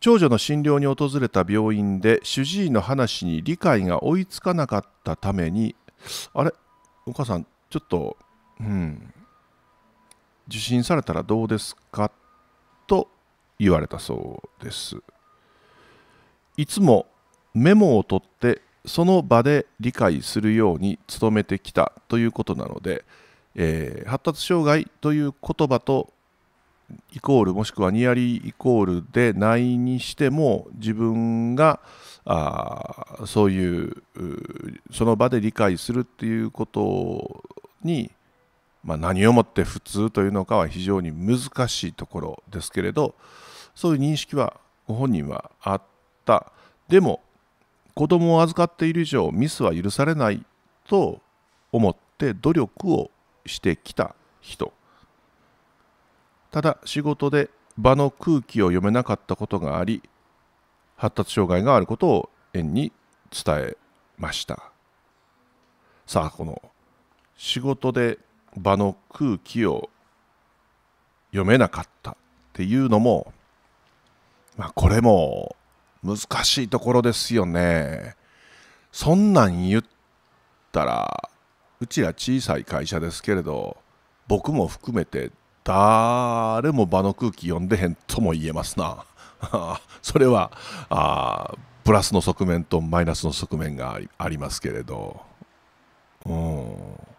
Speaker 1: 長女の診療に訪れた病院で主治医の話に理解が追いつかなかったためにあれお母さんちょっとうん、受診されたらどうですかと言われたそうですいつもメモを取ってその場で理解するように努めてきたということなので、えー、発達障害という言葉とイコールもしくはニアリーイコールでないにしても自分があそういうその場で理解するっていうことにま何をもって普通というのかは非常に難しいところですけれどそういう認識はご本人はあったでも子供を預かっている以上ミスは許されないと思って努力をしてきた人ただ仕事で場の空気を読めなかったことがあり発達障害があることを園に伝えましたさあこの仕事で場の空気を読めなかったっていうのも、まあ、これも難しいところですよね。そんなん言ったらうちら小さい会社ですけれど僕も含めて誰も場の空気読んでへんとも言えますな。それはあプラスの側面とマイナスの側面がありますけれど。うん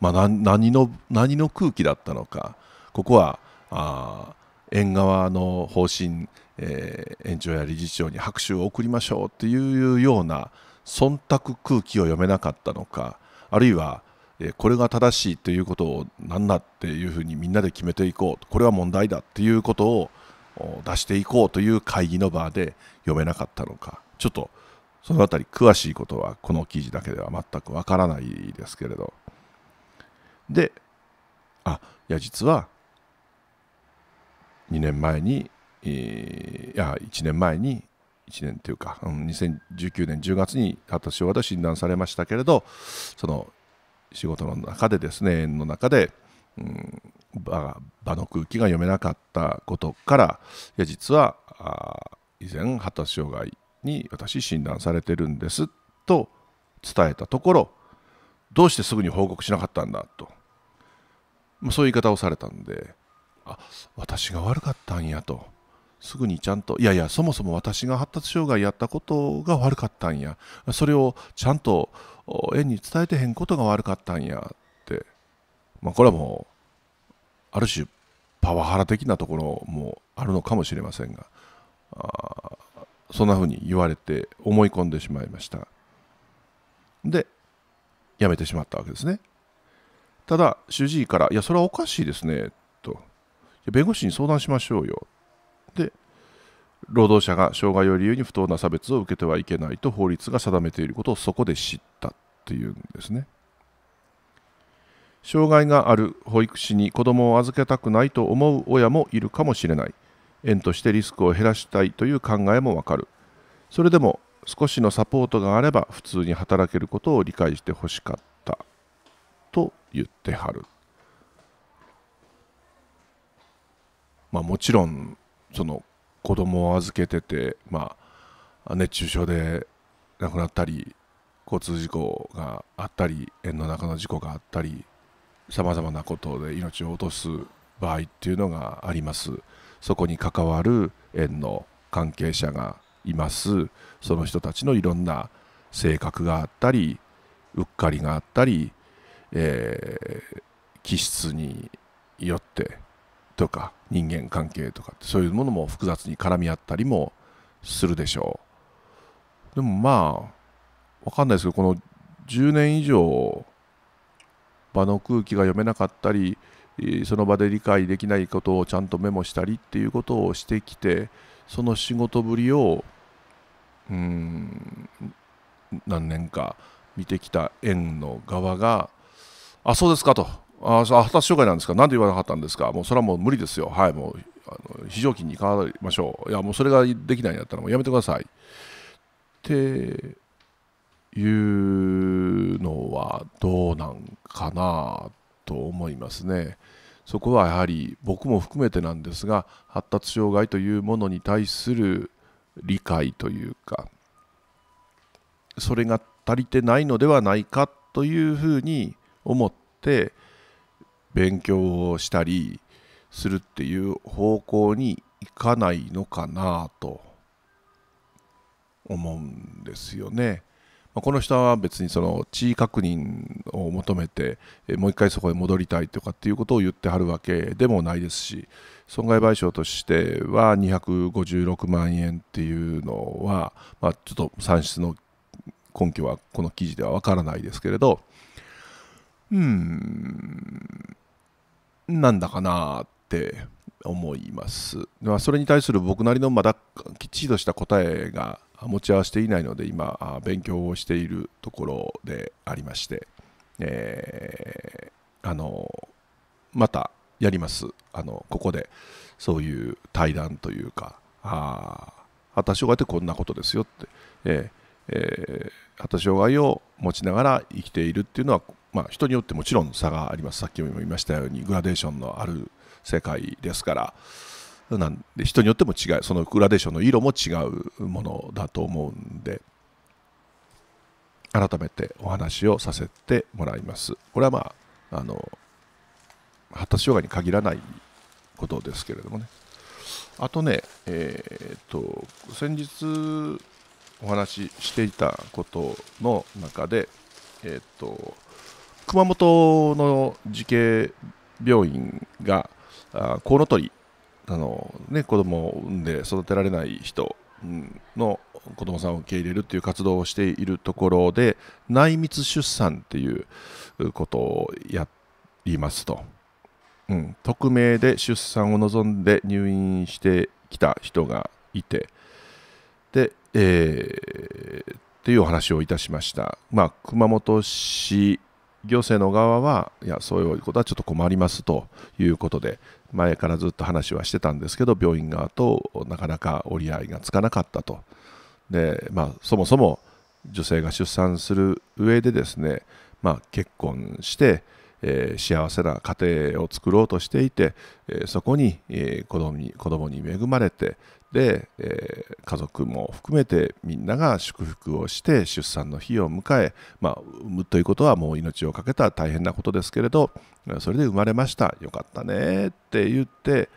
Speaker 1: まあ、何の何の空気だったのかここはあ縁側の方針、えー、園長や理事長に拍手を送りましょうというような忖度空気を読めなかったのかあるいは、えー、これが正しいということを何だっていうふうにみんなで決めていこうこれは問題だっていうことを出していこうという会議の場で読めなかったのかちょっとその辺り詳しいことはこの記事だけでは全くわからないですけれど。で、あ、いや実は2年前に、えー、いや1年前に1年というか、うん、2019年10月に発達障害と診断されましたけれどその仕事の中でですねの中で、うん、場場の空気が読めなかったことからいや実はあ以前発達障害に私診断されてるんですと伝えたところどうしてすぐに報告しなかったんだと、まあ、そういう言い方をされたんであ私が悪かったんやとすぐにちゃんといやいやそもそも私が発達障害やったことが悪かったんやそれをちゃんと園に伝えてへんことが悪かったんやって、まあ、これはもうある種パワハラ的なところもあるのかもしれませんがあそんなふうに言われて思い込んでしまいましたで辞めてしまったわけですね。ただ、主治医から、いや、それはおかしいですね、と。弁護士に相談しましょうよ。で、労働者が障害を理由に不当な差別を受けてはいけないと法律が定めていることをそこで知ったっていうんですね。障害がある保育士に子供を預けたくないと思う親もいるかもしれない。園としてリスクを減らしたいという考えもわかる。それでも少しのサポートがあれば普通に働けることを理解してほしかったと言ってはる。まあ、もちろんその子供を預けてて、まあ、熱中症で亡くなったり交通事故があったり縁の中の事故があったりさまざまなことで命を落とす場合っていうのがあります。そこに関わる縁の関係者がいますその人たちのいろんな性格があったりうっかりがあったり、えー、気質によってとか人間関係とかそういうものも複雑に絡み合ったりもするでしょうでもまあ分かんないですけどこの10年以上場の空気が読めなかったりその場で理解できないことをちゃんとメモしたりっていうことをしてきてその仕事ぶりをうん何年か見てきた園の側が「あそうですか」と「あ発達障害なんですか何で言わなかったんですかもうそれはもう無理ですよはいもうあの非常勤に変わりましょういやもうそれができないんだったらもうやめてください」っていうのはどうなんかなと思いますね。そこはやはり僕も含めてなんですが発達障害というものに対する理解というかそれが足りてないのではないかというふうに思って勉強をしたりするっていう方向にいかないのかなと思うんですよね。まあ、この人は別にその地位確認を求めて、えもう一回そこへ戻りたいとかっていうことを言ってはるわけでもないですし損害賠償としては256万円っていうのは、まあ、ちょっと算出の根拠はこの記事ではわからないですけれどうんなんだかなって思います。それに対する僕なりのまだきっちりとした答えが持ち合わせていないので今勉強をしているところでありまして、えー、あのまたやりますあのここでそういう対談というかあ発達障害ってこんなことですよって、えーえー、発達障害を持ちながら生きているっていうのは、まあ、人によってもちろん差がありますさっきも言いましたようにグラデーションのある世界ですから、なんで人によっても違うそのグラデーションの色も違うものだと思うんで改めてお話をさせてもらいます。これはまああの発達障害に限らないことですけれどもね。あとね、えー、っと先日お話ししていたことの中で、えー、っと熊本の慈恵病院があコウノトリあの、ね、子供を産んで育てられない人の子供さんを受け入れるという活動をしているところで内密出産っていうことをやりますと、うん、匿名で出産を望んで入院してきた人がいてで、えー、っていうお話をいたしました、まあ、熊本市行政の側はいやそういうことはちょっと困りますということで前からずっと話はしてたんですけど病院側となかなか折り合いがつかなかったとで、まあ、そもそも女性が出産する上でですね、まあ、結婚して、えー、幸せな家庭を作ろうとしていて、えー、そこに、えー、子供に子供に恵まれて、で、えー、家族も含めてみんなが祝福をして出産の日を迎え、まあ、産むということはもう命を懸けた大変なことですけれどそれで生まれましたよかったねって言って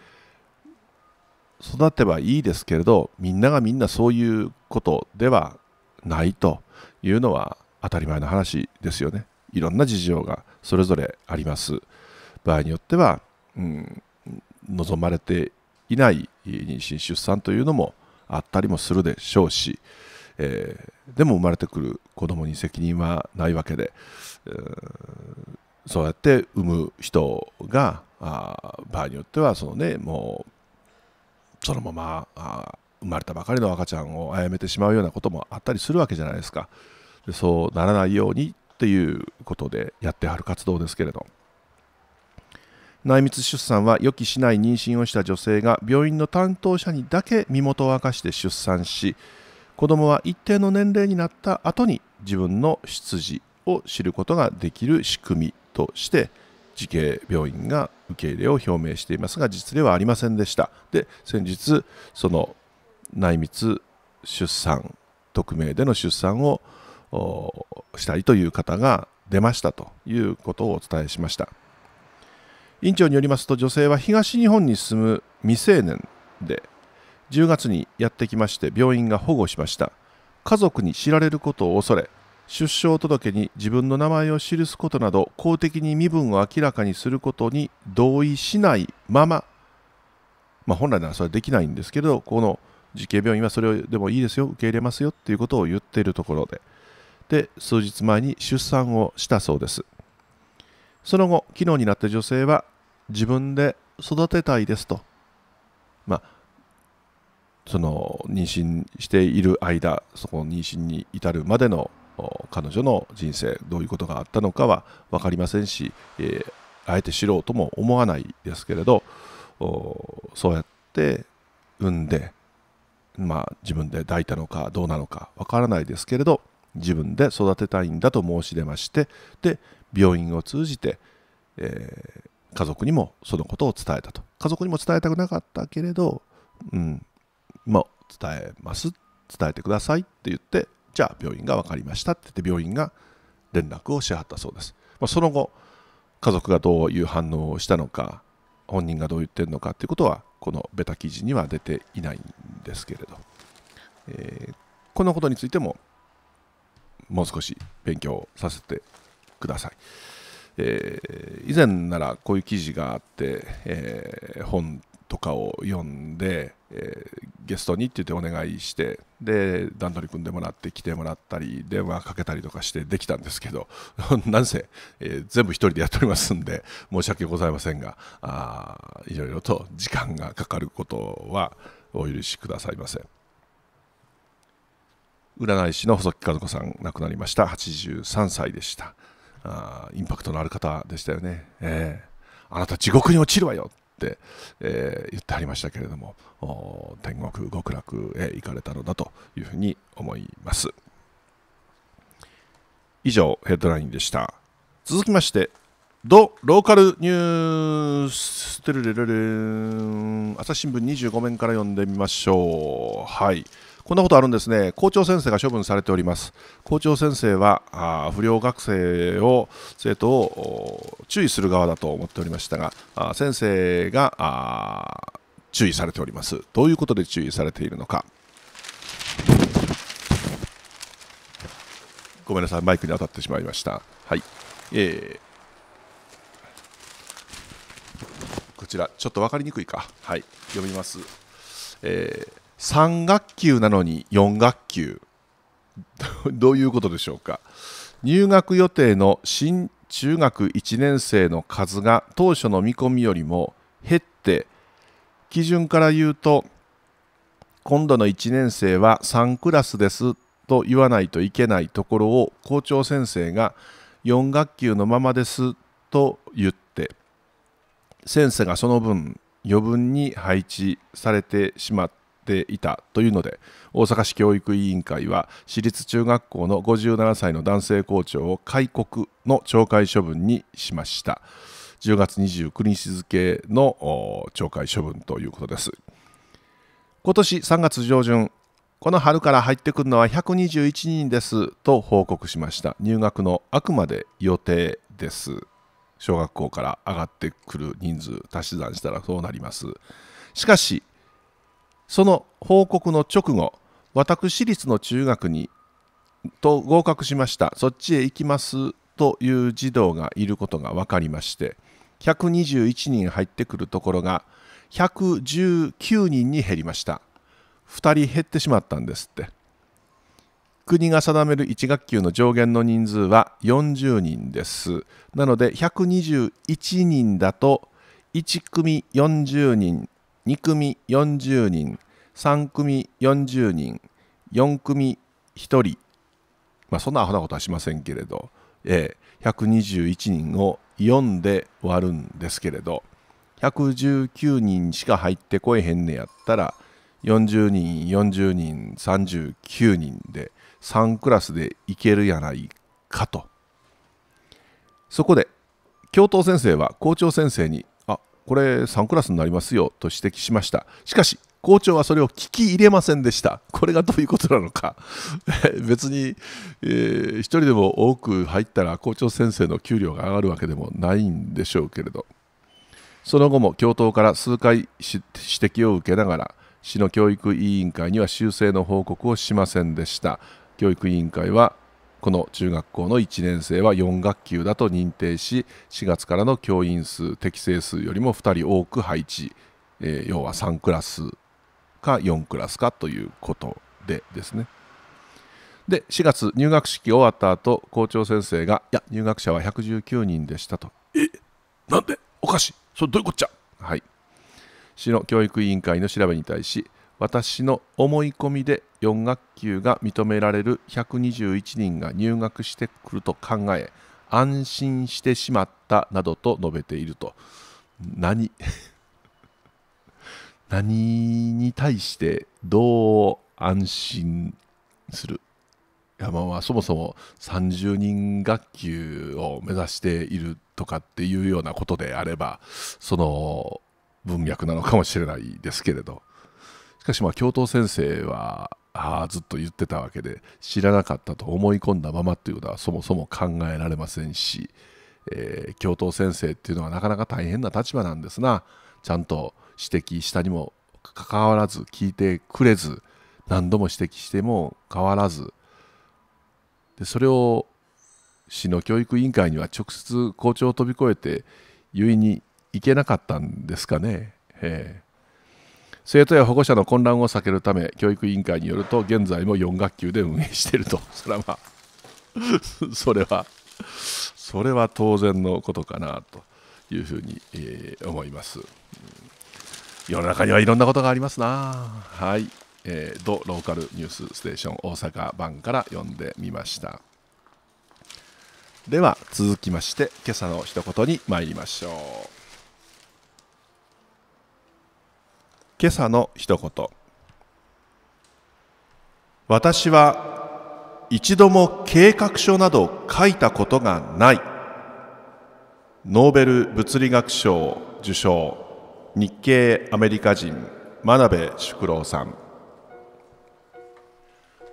Speaker 1: 育てばいいですけれどみんながみんなそういうことではないというのは当たり前の話ですよねいろんな事情がそれぞれあります場合によっては、うん、望まれていない妊娠出産というのもあったりもするでしょうし、えー、でも生まれてくる子供に責任はないわけで、えー、そうやって産む人があ場合によってはそのねもうそのままあ生まれたばかりの赤ちゃんを殺めてしまうようなこともあったりするわけじゃないですかでそうならないようにっていうことでやってはる活動ですけれど。内密出産は予期しない妊娠をした女性が病院の担当者にだけ身元を明かして出産し子供は一定の年齢になった後に自分の出自を知ることができる仕組みとして慈恵病院が受け入れを表明していますが実例はありませんでしたで先日その内密出産匿名での出産をしたいという方が出ましたということをお伝えしました。院長によりますと女性は東日本に住む未成年で10月にやってきまして病院が保護しました家族に知られることを恐れ出生届に自分の名前を記すことなど公的に身分を明らかにすることに同意しないまま、まあ、本来ならそれはできないんですけれどこの慈恵病院はそれでもいいですよ受け入れますよっていうことを言っているところでで数日前に出産をしたそうです。その後、昨日になった女性は自分で育てたいですと、まあ、その妊娠している間、そこ妊娠に至るまでの彼女の人生、どういうことがあったのかは分かりませんし、えー、あえて知ろうとも思わないですけれど、そうやって産んで、まあ、自分で抱いたのかどうなのか分からないですけれど自分で育てたいんだと申し出ましてで病院を通じて、えー、家族にもそのことを伝えたと家族にも伝えたくなかったけれど、うん、まあ、伝えます伝えてくださいって言ってじゃあ病院が分かりましたって言って病院が連絡をしはったそうです、まあ、その後家族がどういう反応をしたのか本人がどう言ってるのかっていうことはこのベタ記事には出ていないんですけれど、えー、このことについてももう少し勉強させてください。えー、以前ならこういう記事があって、えー、本とかを読んで、えー、ゲストにって言ってお願いしてで段取り組んでもらって来てもらったり電話かけたりとかしてできたんですけど なんせ、えー、全部1人でやっておりますんで申し訳ございませんがあいろいろと時間がかかることはお許しくださいませ占い師の細木和子さん亡くなりました83歳でしたあインパクトのある方でしたよね、えー、あなた地獄に落ちるわよって、えー、言ってありましたけれども天国極楽へ行かれたのだというふうに思います以上ヘッドラインでした続きましてドローカルニュースルルルン朝日新聞25面から読んでみましょうはいこんなことあるんですね校長先生が処分されております校長先生はあ不良学生を生徒を注意する側だと思っておりましたがあ先生があ注意されておりますどういうことで注意されているのかごめんなさいマイクに当たってしまいましたはい、えーこちらちょっと分かりにくいかはい読みます、えー3学級なのに4学級 どういうことでしょうか入学予定の新中学1年生の数が当初の見込みよりも減って基準から言うと今度の1年生は3クラスですと言わないといけないところを校長先生が4学級のままですと言って先生がその分余分に配置されてしまったていたというので大阪市教育委員会は私立中学校の57歳の男性校長を戒告の懲戒処分にしました10月29日付の懲戒処分ということです今年3月上旬この春から入ってくるのは121人ですと報告しました入学のあくまで予定です小学校から上がってくる人数足し算したらそうなりますしかしその報告の直後私立の中学にと合格しましたそっちへ行きますという児童がいることが分かりまして121人入ってくるところが119人に減りました2人減ってしまったんですって国が定める1学級の上限の人数は40人ですなので121人だと1組40人組40人3組40人4組1人まあそんなアホなことはしませんけれど、えー、121人を4で割るんですけれど119人しか入ってこえへんねやったら40人40人39人で3クラスでいけるやないかとそこで教頭先生は校長先生にこれ3クラスになりますよと指摘しましたしかし校長はそれを聞き入れませんでしたこれがどういうことなのか 別に、えー、1人でも多く入ったら校長先生の給料が上がるわけでもないんでしょうけれどその後も教頭から数回指摘を受けながら市の教育委員会には修正の報告をしませんでした教育委員会はこの中学校の1年生は4学級だと認定し4月からの教員数適正数よりも2人多く配置、えー、要は3クラスか4クラスかということでですね。で4月入学式終わった後校長先生が「いや入学者は119人でした」と「えなんでおかしいそれどういうこっちゃ?」はい市の教育委員会の調べに対し私の思い込みで4学級が認められる121人が入学してくると考え安心してしまったなどと述べていると何 何に対してどう安心する山はそもそも30人学級を目指しているとかっていうようなことであればその文脈なのかもしれないですけれど。かしまあ教頭先生はあずっと言ってたわけで知らなかったと思い込んだままっていうことはそもそも考えられませんし、えー、教頭先生っていうのはなかなか大変な立場なんですなちゃんと指摘したにもかかわらず聞いてくれず何度も指摘しても変わらずでそれを市の教育委員会には直接校長を飛び越えて言いに行けなかったんですかね。えー生徒や保護者の混乱を避けるため教育委員会によると現在も4学級で運営していると それはまあ それはそれは当然のことかなというふうに、えー、思います
Speaker 2: 世の中にはいろんなことがあり
Speaker 1: ますなはい、えー、ローカルニュースステーション大阪版から読んでみましたでは続きまして今朝の一言に参りましょう今朝の一言私は一度も計画書など書いたことがないノーベル物理学賞受賞日系アメリカ人真鍋淑郎さん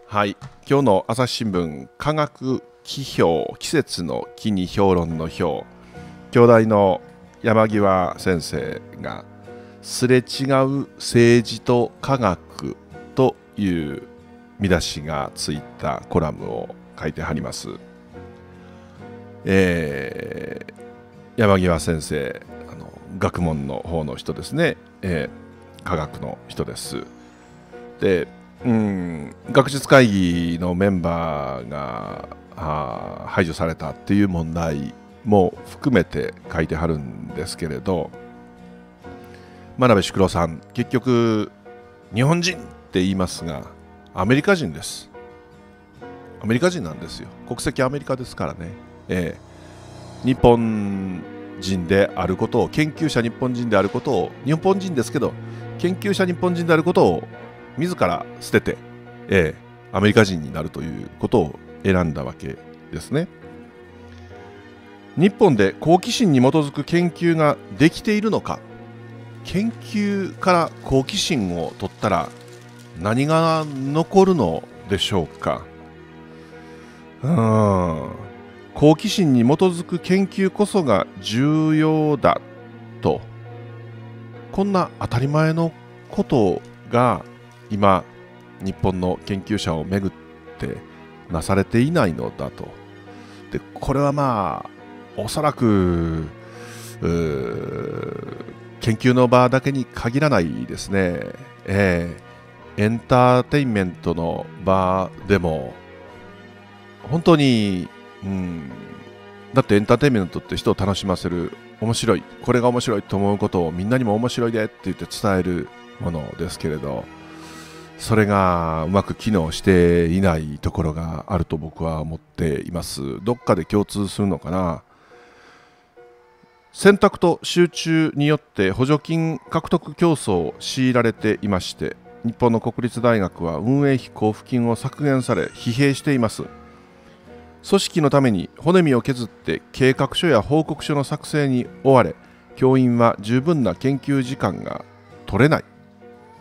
Speaker 1: はい今日の朝日新聞科学気表季節の木に評論の表京大の山際先生がすれ違う政治と科学という見出しがついたコラムを書いてはります。えー、山際先生あの学問の方の人ですね、えー、科学の人です。でうん学術会議のメンバーがあ排除されたっていう問題も含めて書いてはるんですけれど真鍋淑郎さん結局日本人って言いますがアメリカ人ですアメリカ人なんですよ国籍アメリカですからね、ええ日本人であることを研究者日本人であることを日本人ですけど研究者日本人であることを自ら捨てて、ええ、アメリカ人になるということを選んだわけですね日本で好奇心に基づく研究ができているのか研究から好奇心を取ったら何が残るのでしょうかうん好奇心に基づく研究こそが重要だとこんな当たり前のことが今日本の研究者をめぐってなされていないのだとでこれはまあおそらく研究の場だけに限らないですね、えー、エンターテインメントの場でも本当に、うん、だってエンターテインメントって人を楽しませる面白いこれが面白いと思うことをみんなにも面白いでって言って伝えるものですけれどそれがうまく機能していないところがあると僕は思っていますどっかで共通するのかな選択と集中によって補助金獲得競争を強いられていまして日本の国立大学は運営費交付金を削減され疲弊しています組織のために骨身を削って計画書や報告書の作成に追われ教員は十分な研究時間が取れない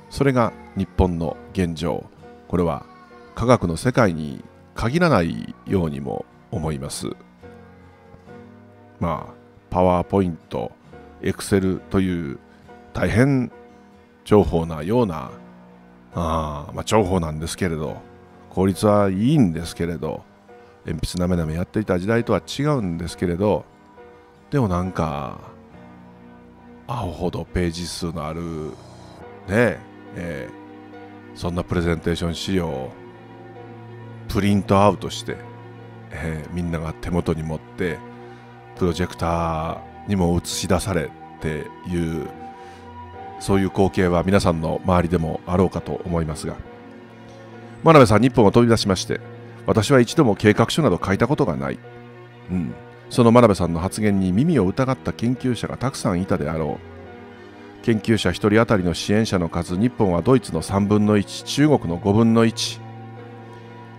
Speaker 1: それが日本の現状これは科学の世界に限らないようにも思いますまあパワーポイント、エクセルという大変重宝なようなあ、まあ、重宝なんですけれど効率はいいんですけれど鉛筆なめなめやっていた時代とは違うんですけれどでもなんかアホほどページ数のあるねえー、そんなプレゼンテーション資料をプリントアウトして、えー、みんなが手元に持ってプロジェクターにも映し出されていうそういう光景は皆さんの周りでもあろうかと思いますが真鍋さん日本を飛び出しまして私は一度も計画書など書いたことがない、うん、その真鍋さんの発言に耳を疑った研究者がたくさんいたであろう研究者1人当たりの支援者の数日本はドイツの3分の1中国の5分の1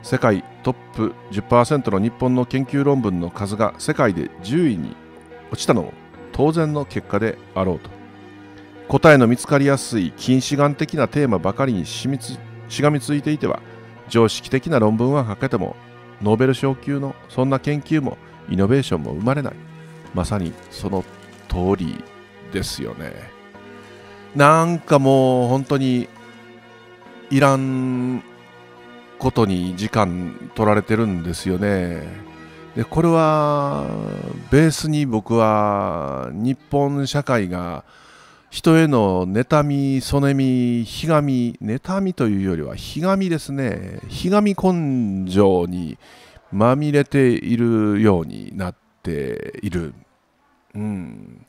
Speaker 1: 世界トップ10%の日本の研究論文の数が世界で10位に落ちたのも当然の結果であろうと答えの見つかりやすい近視眼的なテーマばかりにしみつしがみついていては常識的な論文は書けてもノーベル賞級のそんな研究もイノベーションも生まれないまさにその通りですよねなんかもう本当にいらんことに時間取られてるんですよね。でこれはベースに僕は日本社会が人への妬み、そねみ、ひがみ、妬みというよりはひがみですね、ひがみ根性にまみれているようになっている。うん、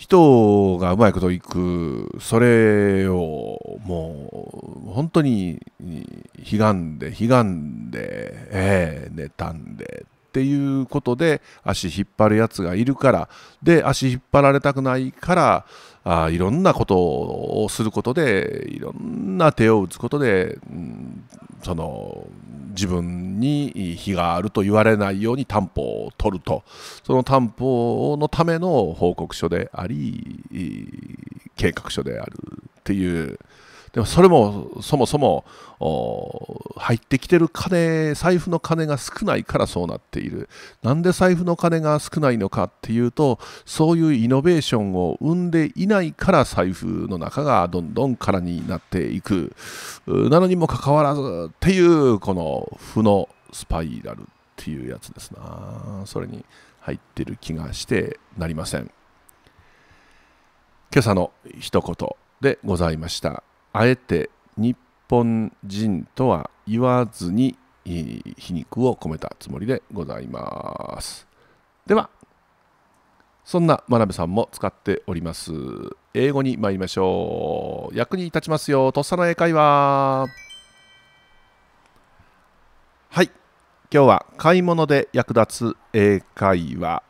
Speaker 1: 人がうまいこといくそれをもう本当に悲願で悲願で、えー、たんでっていうことで足引っ張るやつがいるからで足引っ張られたくないからあいろんなことをすることでいろんな手を打つことで、うん、その自分に非があると言われないように担保を取るとその担保のための報告書であり計画書であるっていうでもそれもそもそも入ってきてる金財布の金が少ないからそうなっているなんで財布の金が少ないのかっていうとそういうイノベーションを生んでいないから財布の中がどんどん空になっていくなのにもかかわらずっていうこの負のスパイラルっていうやつですなそれに入ってる気がしてなりません今朝の一言でございましたあえて日本人とは言わずに皮肉を込めたつもりでございます。では、そんな真鍋さんも使っております。英語に参りましょう。役に立ちますよ、とっさの英会話。はい、今日は買い物で役立つ英会話、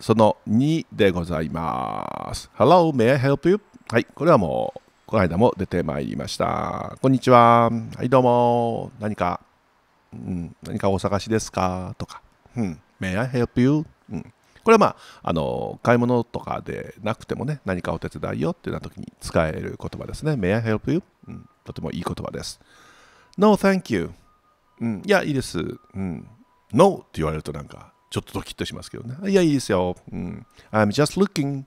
Speaker 1: その2でございます。Hello, may I help you? はい、これはもうこの間も出てまいりました。こんにちは。はい、どうも。何か、うん、何かお探しですかとか、うん、May I help you? うん、これはまあ、あの、買い物とかでなくてもね、何かお手伝いよっていうような時に使える言葉ですね。May I help you?、うん、とてもいい言葉です。No, thank you. うん、いや、いいです。うん、No って言われるとなんか、ちょっとドキッとしますけどね。いや、いいですよ。うん、I'm just looking.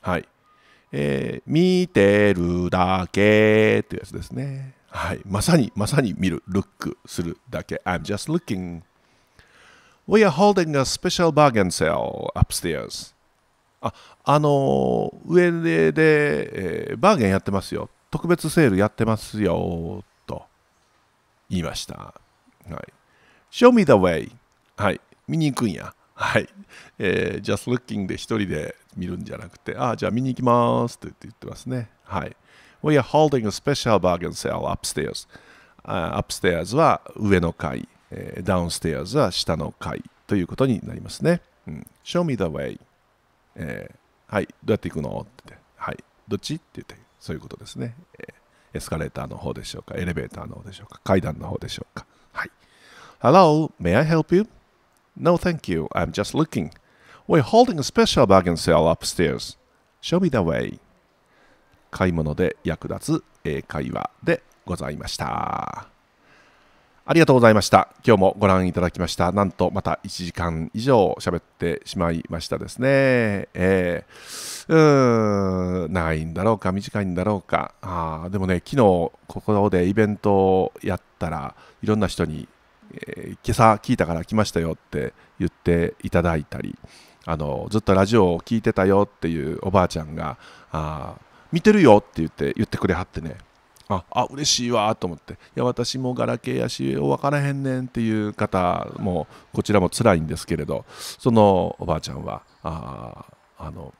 Speaker 1: はい。えー、見てるだけってやつですね。はい。まさに、まさに見る、ルックするだけ。I'm just looking. We are holding a special bargain sale upstairs. あ、あのー、上で、えー、バーゲンやってますよ。特別セールやってますよ。と言いました。はい。Show me the way. はい。見に行くんや。はい。えー、just looking で一人で、見るんじゃなくて、あ、じゃあ見に行きますって言ってますね。はい。We are holding a special bargain sale upstairs. Uh, upstairs は上の階、えー、downstairs は下の階ということになりますね。うん、Show me the way、えー、はい、どうやって行くのってはい、どっちって言って、そういうことですね、えー、エスカレーターの方でしょうか、エレベーターの方でしょうか、階段の方でしょうか。はい。Hello, may I help you?No, thank you. I'm just looking. We're holding a special bargain sale upstairs. Show me the way. 買い物で役立つ英会話でございました。ありがとうございました。今日もご覧いただきました。なんとまた1時間以上喋ってしまいましたですね。えー、うーん、長いんだろうか、短いんだろうか。あでもね、昨日ここでイベントをやったら、いろんな人に、えー、今朝聞いたから来ましたよって言っていただいたり。あのずっとラジオを聴いてたよっていうおばあちゃんがあ見てるよって言って言ってくれはってねああ嬉しいわと思っていや私もガラケーやし分からへんねんっていう方もこちらも辛いんですけれどそのおばあちゃんはああの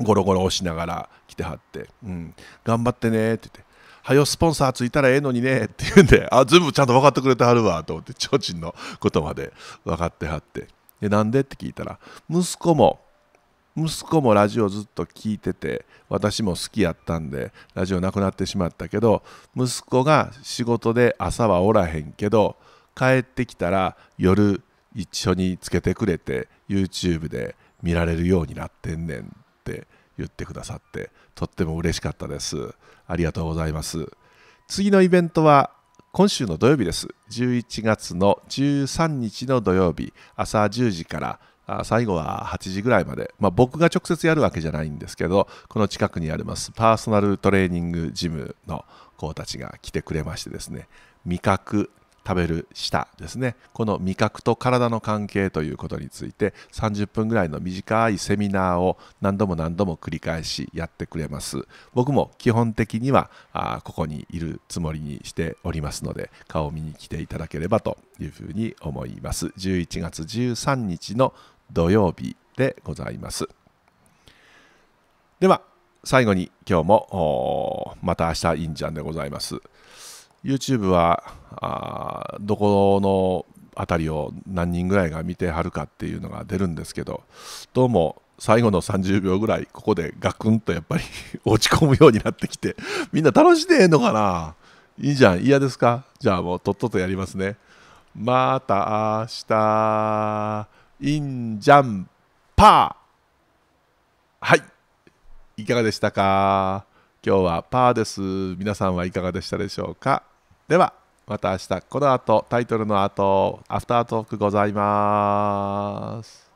Speaker 1: ゴロゴロ押しながら来てはって「うん、頑張ってね」って言って「はよスポンサーついたらええのにね」って言うんで「あ全部ちゃんと分かってくれてはるわ」と思って提灯のことまで分かってはって。でなんでって聞いたら息子も息子もラジオずっと聞いてて私も好きやったんでラジオなくなってしまったけど息子が仕事で朝はおらへんけど帰ってきたら夜一緒につけてくれて YouTube で見られるようになってんねんって言ってくださってとっても嬉しかったですありがとうございます次のイベントは今週の土曜日です。11月の13日の土曜日、朝10時から最後は8時ぐらいまで、まあ、僕が直接やるわけじゃないんですけど、この近くにありますパーソナルトレーニングジムの子たちが来てくれましてですね、味覚、食べる舌ですねこの味覚と体の関係ということについて30分ぐらいの短いセミナーを何度も何度も繰り返しやってくれます僕も基本的にはあここにいるつもりにしておりますので顔を見に来ていただければというふうに思います11月13日の土曜日でございますでは最後に今日もまた明日インジャンでございます YouTube はあどこの辺りを何人ぐらいが見てはるかっていうのが出るんですけどどうも最後の30秒ぐらいここでガクンとやっぱり 落ち込むようになってきてみんな楽しんでえのかないいじゃん嫌ですかじゃあもうとっととやりますねまた明日インジャンパーはいいかがでしたか今日はパーです皆さんはいかがでしたでしょうかではまた明日この後タイトルの後アフタートークございます